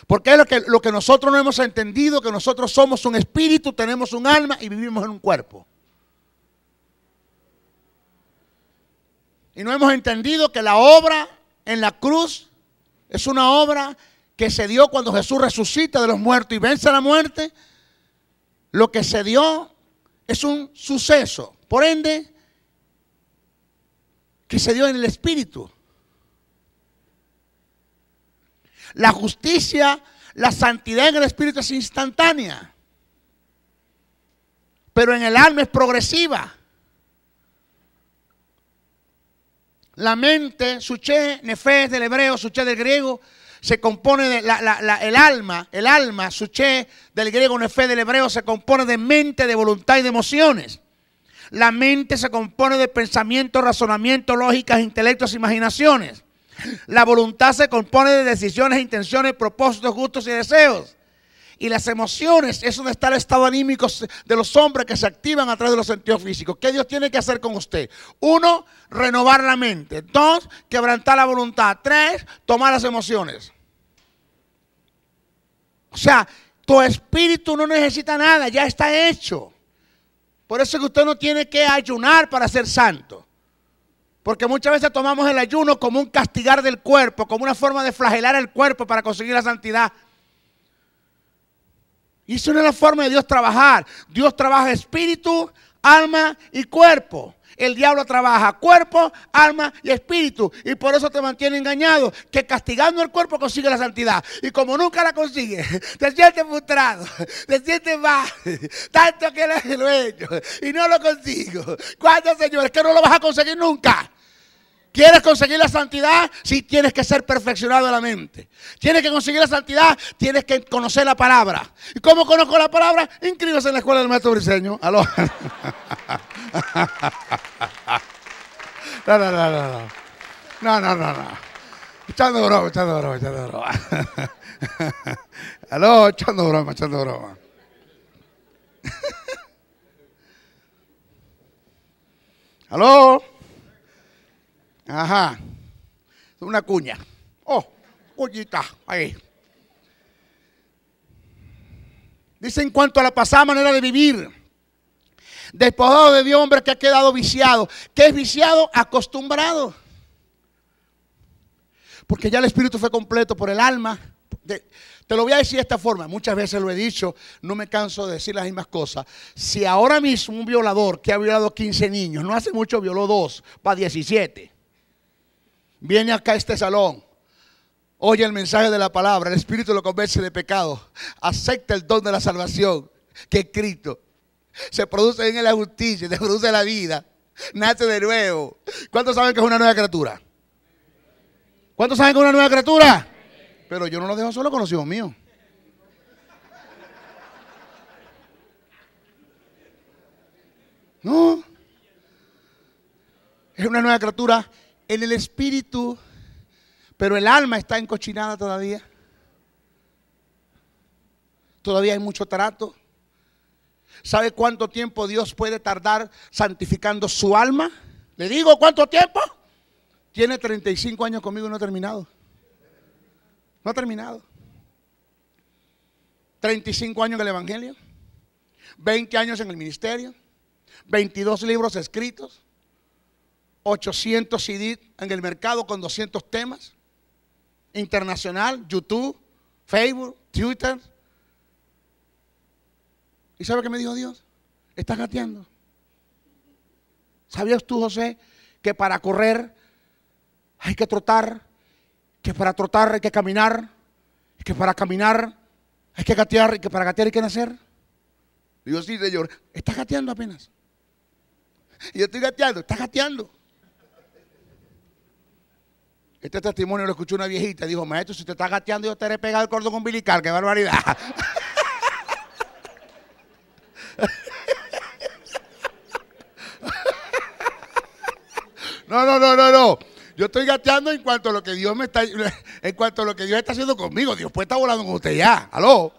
Porque es lo que, lo que nosotros no hemos entendido, que nosotros somos un espíritu, tenemos un alma y vivimos en un cuerpo. Y no hemos entendido que la obra en la cruz es una obra que se dio cuando Jesús resucita de los muertos y vence la muerte. Lo que se dio es un suceso. Por ende, que se dio en el Espíritu. La justicia, la santidad en el Espíritu es instantánea. Pero en el alma es progresiva. La mente, suché, nefes del hebreo, suché del griego, se compone de la, el alma, el alma, suché del griego, nefes del hebreo, se compone de mente, de voluntad y de emociones. La mente se compone de pensamiento, razonamiento, lógicas, intelectos, imaginaciones. La voluntad se compone de decisiones, intenciones, propósitos, gustos y deseos. Y las emociones es donde está el estado anímico de los hombres que se activan a través de los sentidos físicos. ¿Qué Dios tiene que hacer con usted? Uno, renovar la mente. Dos, quebrantar la voluntad. Tres, tomar las emociones. O sea, tu espíritu no necesita nada, ya está hecho. Por eso es que usted no tiene que ayunar para ser santo. Porque muchas veces tomamos el ayuno como un castigar del cuerpo, como una forma de flagelar el cuerpo para conseguir la santidad. Y eso no es la forma de Dios trabajar. Dios trabaja espíritu, alma y cuerpo. El diablo trabaja cuerpo, alma y espíritu. Y por eso te mantiene engañado. Que castigando el cuerpo consigue la santidad. Y como nunca la consigue, (laughs) te sientes frustrado, (laughs) te sientes bajo, (laughs) Tanto que lo he hecho y no lo consigo. ¿Cuántos señores que no lo vas a conseguir nunca. ¿Quieres conseguir la santidad? Sí, tienes que ser perfeccionado en la mente. Tienes que conseguir la santidad, tienes que conocer la palabra. ¿Y cómo conozco la palabra? Inscríbase en la escuela del maestro briseño. Aló. (laughs) No, no, no, no. No, no, no, no. Echando broma, echando broma, echando broma. (laughs) Aló, echando broma, echando broma. (laughs) Aló. Ajá. Una cuña. Oh, cuñita. Ahí. Dice en cuanto a la pasada manera de vivir. Despojado de Dios, hombre que ha quedado viciado. ¿Qué es viciado? Acostumbrado. Porque ya el espíritu fue completo por el alma. te lo voy a decir de esta forma. Muchas veces lo he dicho. No me canso de decir las mismas cosas. Si ahora mismo un violador que ha violado 15 niños, no hace mucho violó dos para 17 viene acá a este salón, oye el mensaje de la palabra, el Espíritu lo convence de pecado, acepta el don de la salvación que es Cristo. Se produce en la justicia, se produce la vida, nace de nuevo. ¿Cuántos saben que es una nueva criatura? ¿Cuántos saben que es una nueva criatura? Pero yo no lo dejo solo con los hijos míos. No. Es una nueva criatura en el espíritu, pero el alma está encochinada todavía. Todavía hay mucho trato. ¿Sabe cuánto tiempo Dios puede tardar santificando su alma? Le digo, ¿cuánto tiempo? Tiene 35 años conmigo y no ha terminado. No ha terminado. 35 años en el Evangelio, 20 años en el ministerio, 22 libros escritos, 800 CD en el mercado con 200 temas. Internacional, YouTube, Facebook, Twitter. ¿Y sabe qué me dijo Dios? Estás gateando. ¿Sabías tú, José, que para correr hay que trotar, que para trotar hay que caminar, que para caminar hay que gatear y que para gatear hay que nacer? digo sí, señor, estás gateando apenas. yo estoy gateando, estás gateando. Este testimonio lo escuchó una viejita. y Dijo, maestro, si te está gateando, yo te haré pegar el cordón umbilical. ¡Qué barbaridad! (laughs) No, no, no, no, no. Yo estoy gateando en cuanto a lo que Dios me está, en cuanto a lo que Dios está haciendo conmigo. Dios puede estar volando con usted ya. ¿Aló?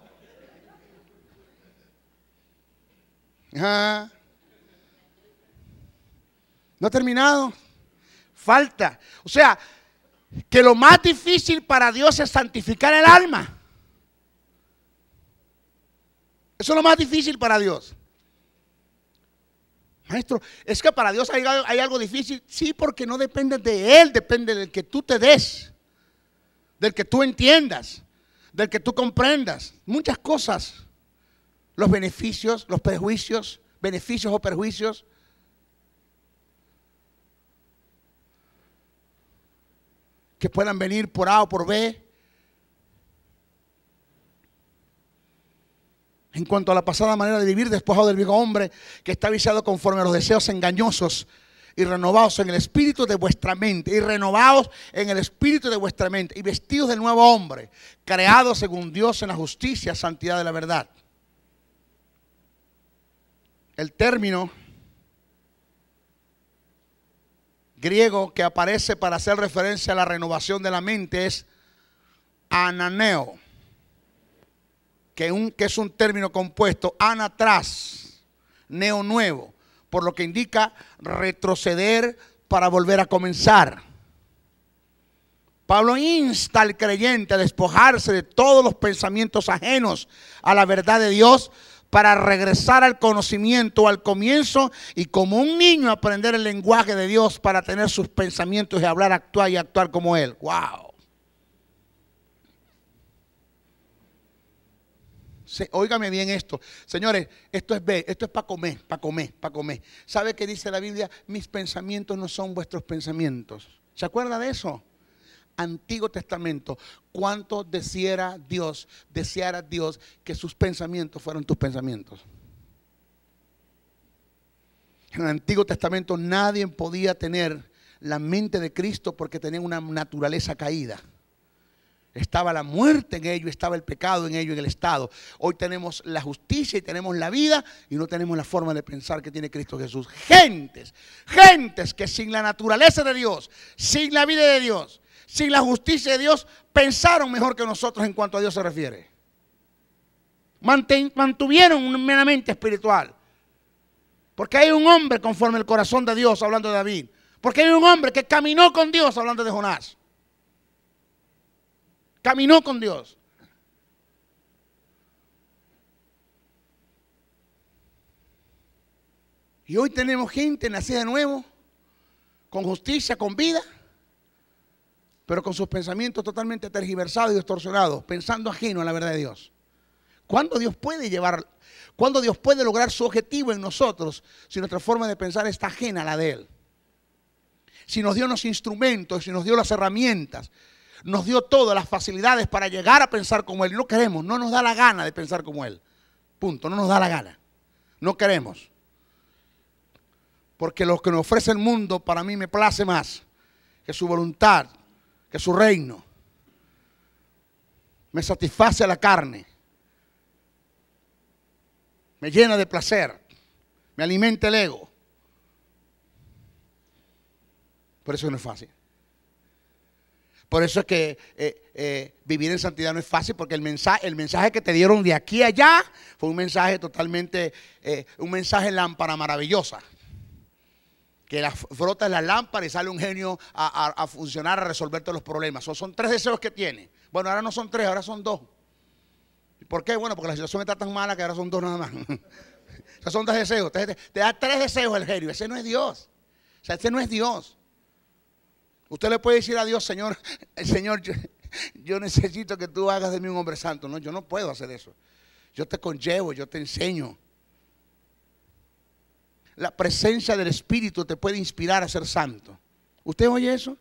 No ha terminado. Falta. O sea, que lo más difícil para Dios es santificar el alma. Eso es lo más difícil para Dios. Maestro, es que para Dios hay, algo difícil. Sí, porque no depende de Él, depende del que tú te des, del que tú entiendas, del que tú comprendas. Muchas cosas. Los beneficios, los perjuicios, beneficios o perjuicios. que puedan venir por A o por B. En cuanto a la pasada manera de vivir, despojado del viejo hombre, que está viciado conforme a los deseos engañosos, y renovados en el espíritu de vuestra mente, y renovados en el espíritu de vuestra mente, y vestidos del nuevo hombre, creados según Dios en la justicia, santidad de la verdad. El término griego que aparece para hacer referencia a la renovación de la mente es ananeo, que, es un término compuesto atrás, neo nuevo, por lo que indica retroceder para volver a comenzar. Pablo insta al creyente a despojarse de todos los pensamientos ajenos a la verdad de Dios para regresar al conocimiento, al comienzo, y como un niño aprender el lenguaje de Dios para tener sus pensamientos y hablar, actuar y actuar como Él. ¡Wow! Se, óigame bien esto. Señores, esto es ve, esto es para comer, para comer, para comer. ¿Sabe qué dice la Biblia? Mis pensamientos no son vuestros pensamientos. ¿Se acuerda de eso? Antiguo Testamento, cuánto deseara Dios, deseara Dios que sus pensamientos fueran tus pensamientos. En el Antiguo Testamento nadie podía tener la mente de Cristo porque tenía una naturaleza caída. Estaba la muerte en ello, estaba el pecado en ello, en el Estado. Hoy tenemos la justicia y tenemos la vida y no tenemos la forma de pensar que tiene Cristo Jesús. Gentes, gentes que sin la naturaleza de Dios, sin la vida de Dios, sin la justicia de Dios, pensaron mejor que nosotros en cuanto a Dios se refiere. mantuvieron una mente espiritual. Porque hay un hombre conforme el corazón de Dios, hablando de David. Porque hay un hombre que caminó con Dios, hablando de Jonás. Caminó con Dios. Y hoy tenemos gente nacida de nuevo, con justicia, con vida pero con sus pensamientos totalmente tergiversados y distorsionados, pensando ajeno a la verdad de Dios. ¿Cuándo Dios puede llevar, cuándo Dios puede lograr su objetivo en nosotros si nuestra forma de pensar está ajena a la de Él? Si nos dio los instrumentos, si nos dio las herramientas, nos dio todas las facilidades para llegar a pensar como Él. No queremos, no nos da la gana de pensar como Él. Punto, no nos da la gana. No queremos. Porque lo que nos ofrece el mundo para mí me place más que su voluntad que su reino. Me satisface la carne. Me llena de placer. Me alimenta el ego. Por eso no es fácil. Por eso es que eh, eh, vivir en santidad no es fácil, porque el mensaje, el mensaje que te dieron de aquí a allá fue un mensaje totalmente, eh, un mensaje lámpara maravillosa que la, frotas la lámpara y sale un genio a, funcionar, a resolverte los problemas. O son tres deseos que tiene. Bueno, ahora no son tres, ahora son dos. ¿Por qué? Bueno, porque la situación está tan mala que ahora son dos nada más. (laughs) o son tres deseos. Te, da tres deseos el genio. Ese no es Dios. O sea, ese no es Dios. Usted le puede decir a Dios, Señor, (laughs) Señor, yo necesito que tú hagas de mí un hombre santo. No, yo no puedo hacer eso. Yo te conllevo, yo te enseño la presencia del Espíritu te puede inspirar a ser santo. ¿Usted oye eso?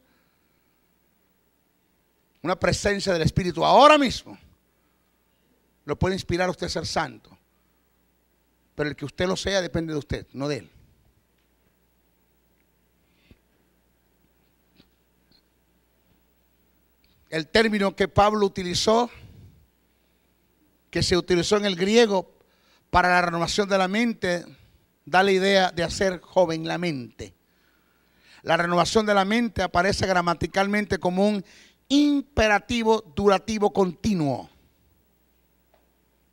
Una presencia del Espíritu ahora mismo lo puede inspirar a usted a ser santo. Pero el que usted lo sea depende de usted, no de él. El término que Pablo utilizó, que se utilizó en el griego para la renovación de la mente, da la idea de hacer joven la mente. La renovación de la mente aparece gramaticalmente como un imperativo durativo continuo,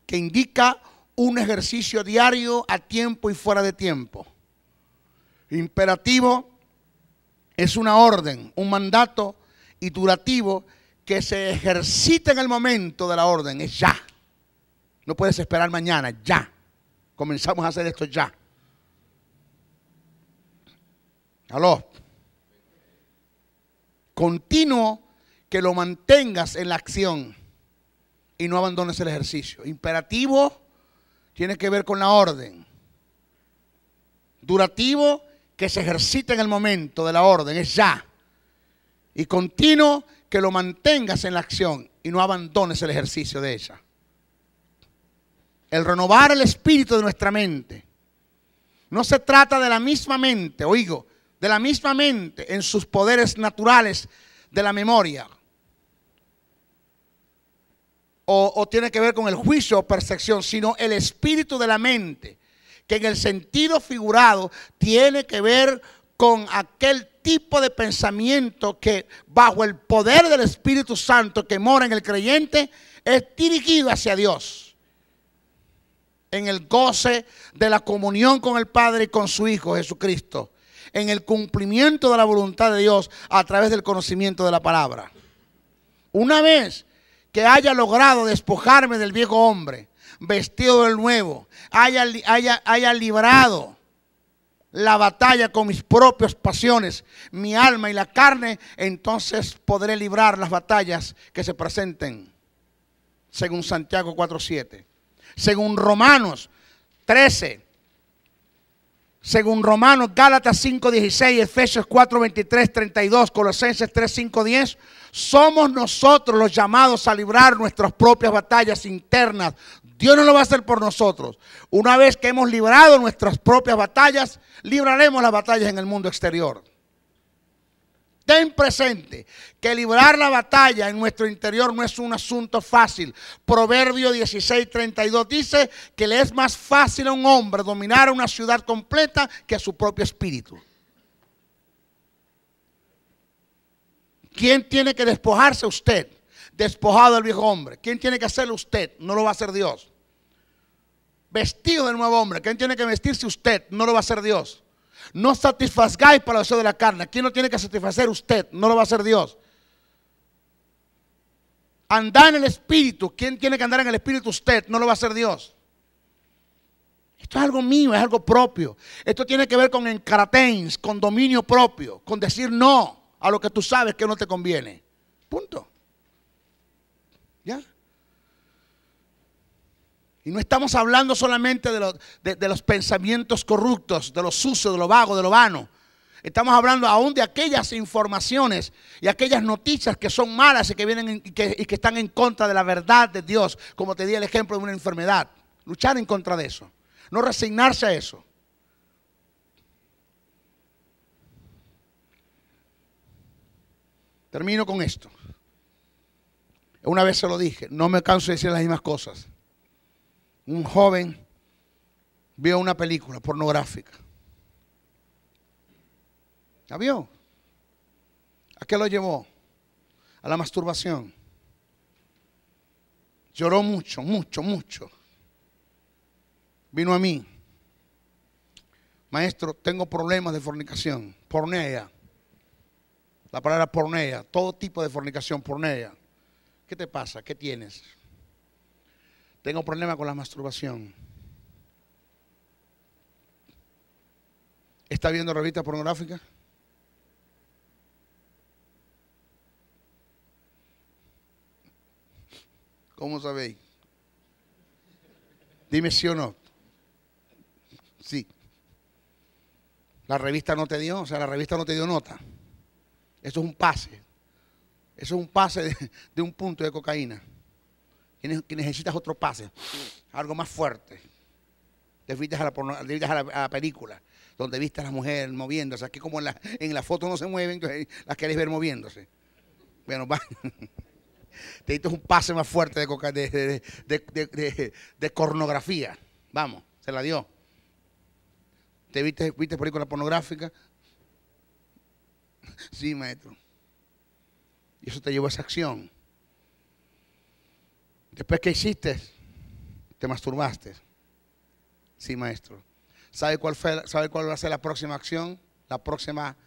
que indica un ejercicio diario a tiempo y fuera de tiempo. Imperativo es una orden, un mandato y durativo que se ejercita en el momento de la orden, es ya. No puedes esperar mañana, ya. Comenzamos a hacer esto ya. Aló. Continuo que lo mantengas en la acción y no abandones el ejercicio. Imperativo tiene que ver con la orden. Durativo que se ejercita en el momento de la orden, es ya. Y continuo que lo mantengas en la acción y no abandones el ejercicio de ella. El renovar el espíritu de nuestra mente. No se trata de la misma mente, oigo, de la misma mente en sus poderes naturales de la memoria. O, tiene que ver con el juicio o percepción, sino el espíritu de la mente, que en el sentido figurado tiene que ver con aquel tipo de pensamiento que bajo el poder del Espíritu Santo que mora en el creyente es dirigido hacia Dios, en el goce de la comunión con el Padre y con su Hijo Jesucristo en el cumplimiento de la voluntad de Dios a través del conocimiento de la palabra. Una vez que haya logrado despojarme del viejo hombre, vestido del nuevo, haya, haya, librado la batalla con mis propias pasiones, mi alma y la carne, entonces podré librar las batallas que se presenten, según Santiago 4.7, según Romanos 13, según Romanos, Gálatas 5.16, Efesios 4.23, 32, Colosenses 3.5, 10, somos nosotros los llamados a librar nuestras propias batallas internas. Dios no lo va a hacer por nosotros. Una vez que hemos librado nuestras propias batallas, libraremos las batallas en el mundo exterior. Ten presente que librar la batalla en nuestro interior no es un asunto fácil. Proverbio 16:32 dice que le es más fácil a un hombre dominar una ciudad completa que a su propio espíritu. ¿Quién tiene que despojarse? Usted. Despojado del viejo hombre. ¿Quién tiene que hacerlo? Usted. No lo va a hacer Dios. Vestido del nuevo hombre. ¿Quién tiene que vestirse? Usted. No lo va a hacer Dios. No satisfazgáis para el deseos de la carne. ¿Quién lo tiene que satisfacer? Usted. No lo va a hacer Dios. Andar en el Espíritu. ¿Quién tiene que andar en el Espíritu? Usted. No lo va a hacer Dios. Esto es algo mío, es algo propio. Esto tiene que ver con encaraténs, con dominio propio, con decir no a lo que tú sabes que no te conviene. Punto. ¿Ya? Y no estamos hablando solamente de, los pensamientos corruptos, de lo sucio, de lo vago, de lo vano. Estamos hablando aún de aquellas informaciones y aquellas noticias que son malas y que vienen y que, están en contra de la verdad de Dios, como te di el ejemplo de una enfermedad. Luchar en contra de eso. No resignarse a eso. Termino con esto. Una vez se lo dije, no me canso de decir las mismas cosas un joven vio una película pornográfica. ¿La vio? ¿A qué lo llevó? A la masturbación. Lloró mucho, mucho, mucho. Vino a mí. Maestro, tengo problemas de fornicación. Pornea. La palabra pornea. Todo tipo de fornicación, pornea. ¿Qué te pasa? ¿Qué tienes? Tengo problema con la masturbación. ¿Está viendo revistas pornográficas? ¿Cómo sabéis? Dime sí o no. Sí. La revista no te dio, o sea, la revista no te dio nota. Eso es un pase. Eso es un pase de un punto de cocaína que, necesitas otro pase, algo más fuerte. Te viste a, la, película, donde viste a las mujeres moviéndose. Aquí como en la, en la foto no se mueven, las querés ver moviéndose. Bueno, va. (laughs) Te diste un pase más fuerte de, coca, de, de, Vamos, se la dio. ¿Te viste, viste película pornográfica? Sí, maestro. Y eso te llevó a esa acción. Después que hiciste, te masturbaste. Sí, maestro. ¿Sabe cuál, cuál va a ser la próxima acción? La próxima,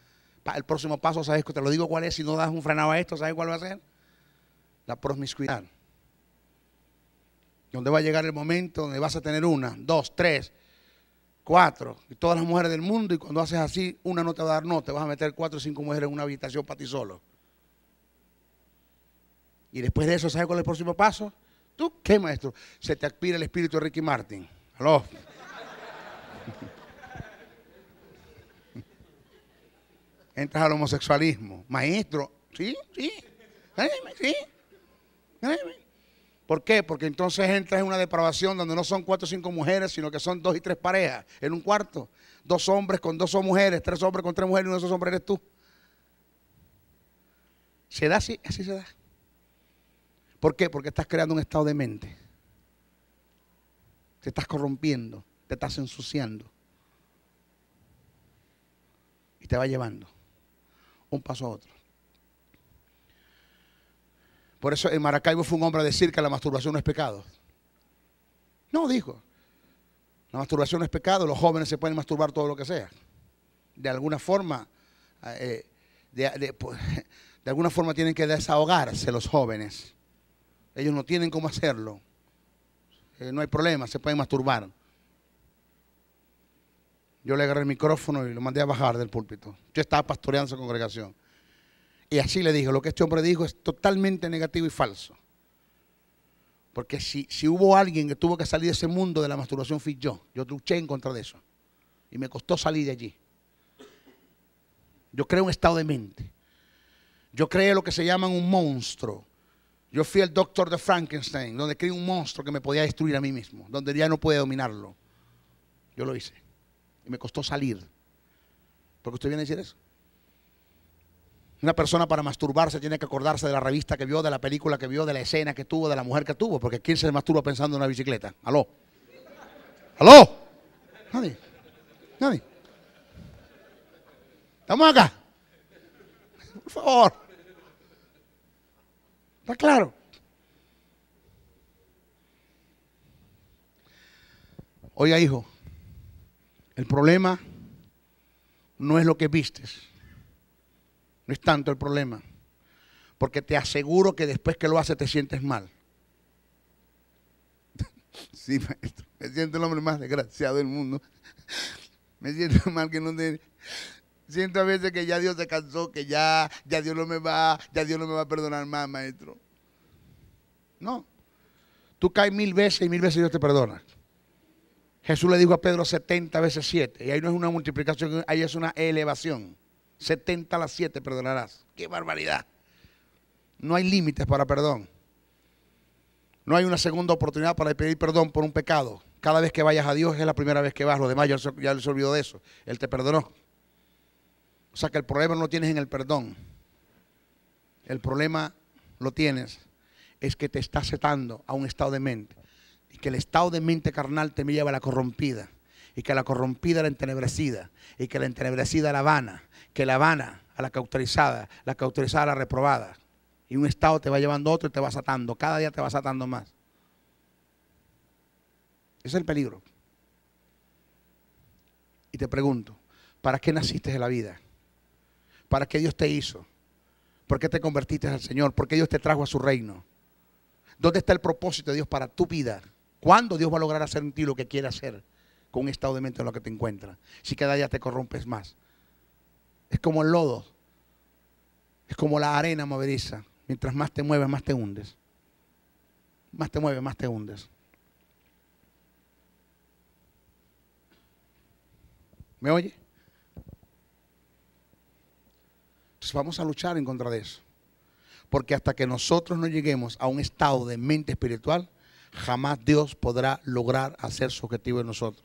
el próximo paso, ¿sabes? que Te lo digo cuál es, si no das un frenado a esto, ¿sabes cuál va a ser? La promiscuidad. Donde va a llegar el momento donde vas a tener una, dos, tres, cuatro, y todas las mujeres del mundo, y cuando haces así, una no te va a dar no, te vas a meter cuatro o cinco mujeres en una habitación para ti solo. Y después de eso, ¿sabes cuál es el próximo paso? ¿Tú qué, maestro? Se te aspira el espíritu de Ricky Martin. Aló. Entras al homosexualismo. Maestro, ¿sí? ¿Sí? ¿Sí? ¿Por qué? Porque entonces entras en una depravación donde no son cuatro o cinco mujeres, sino que son dos y tres parejas en un cuarto. Dos hombres con dos mujeres, tres hombres con tres mujeres y uno de esos hombres eres tú. ¿Se da así? Así se da. ¿Por qué? Porque estás creando un estado de mente. Te estás corrompiendo, te estás ensuciando. Y te va llevando un paso a otro. Por eso en Maracaibo fue un hombre a decir que la masturbación no es pecado. No, dijo. La masturbación es pecado, los jóvenes se pueden masturbar todo lo que sea. De alguna forma, eh, (laughs) de alguna forma tienen que desahogarse los jóvenes. Ellos no tienen cómo hacerlo. Eh, no hay problema, se pueden masturbar. Yo le agarré el micrófono y lo mandé a bajar del púlpito. Yo estaba pastoreando esa congregación. Y así le dije, lo que este hombre dijo es totalmente negativo y falso. Porque si, si hubo alguien que tuvo que salir de ese mundo de la masturbación, fui yo. Yo luché en contra de eso. Y me costó salir de allí. Yo creo un estado de mente. Yo creo lo que se llaman un monstruo. Yo fui el doctor de Frankenstein, donde creé un monstruo que me podía destruir a mí mismo, donde ya no puede dominarlo. Yo lo hice. Y me costó salir. ¿Por qué usted viene a decir eso? Una persona para masturbarse tiene que acordarse de la revista que vio, de la película que vio, de la escena que tuvo, de la mujer que tuvo, porque ¿quién se masturba pensando en una bicicleta? ¿Aló? ¿Aló? Nadie. Nadie. ¿Estamos acá? Por favor. ¿Está claro? Oiga, hijo, el problema no es lo que vistes. No es tanto el problema. Porque te aseguro que después que lo haces te sientes mal. (laughs) Sí, maestro. Me siento el hombre más desgraciado del mundo. (laughs) Me siento mal que no te... Siento a veces que ya Dios se cansó, que ya, ya Dios no me va, ya Dios no me va a perdonar más, maestro. No. Tú caes mil veces y mil veces Dios te perdona. Jesús le dijo a Pedro 70 veces 7. Y ahí no es una multiplicación, ahí es una elevación. 70 a las 7 perdonarás. ¡Qué barbaridad! No hay límites para perdón. No hay una segunda oportunidad para pedir perdón por un pecado. Cada vez que vayas a Dios es la primera vez que vas. Lo demás ya, ya se olvidó de eso. Él te perdonó. O sea que el problema no lo tienes en el perdón. El problema lo tienes. Es que te estás setando a un estado de mente. Y que el estado de mente carnal te lleva a la corrompida. Y que la corrompida a la entenebrecida. Y que la entenebrecida a la vana. Que la vana a la cauterizada. La cauterizada a la reprobada. Y un estado te va llevando a otro y te va atando. Cada día te vas atando más. Ese es el peligro. Y te pregunto, ¿para qué naciste en la vida? para qué Dios te hizo, por qué te convertiste al Señor, por qué Dios te trajo a su reino. ¿Dónde está el propósito de Dios para tu vida? ¿Cuándo Dios va a lograr hacer en ti lo que quiere hacer con un estado de mente en lo que te encuentra. Si cada día te corrompes más. Es como el lodo, es como la arena movediza. Mientras más te mueves, más te hundes. Más te mueves, más te hundes. ¿Me oye? Entonces vamos a luchar en contra de eso. Porque hasta que nosotros no lleguemos a un estado de mente espiritual, jamás Dios podrá lograr hacer su objetivo en nosotros.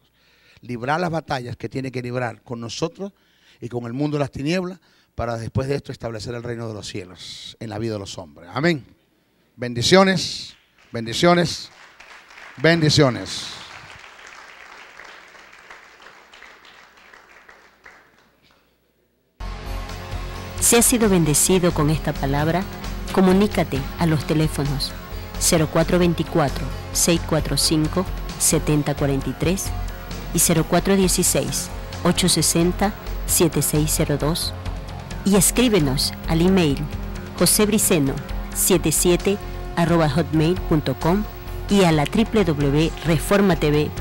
Librar las batallas que tiene que librar con nosotros y con el mundo de las tinieblas para después de esto establecer el reino de los cielos en la vida de los hombres. Amén. Bendiciones, bendiciones, bendiciones. Si has sido bendecido con esta palabra, comunícate a los teléfonos 0424-645-7043 y 0416-860-7602 y escríbenos al email josebriceno77 hotmail.com y a la www.reformatv.net.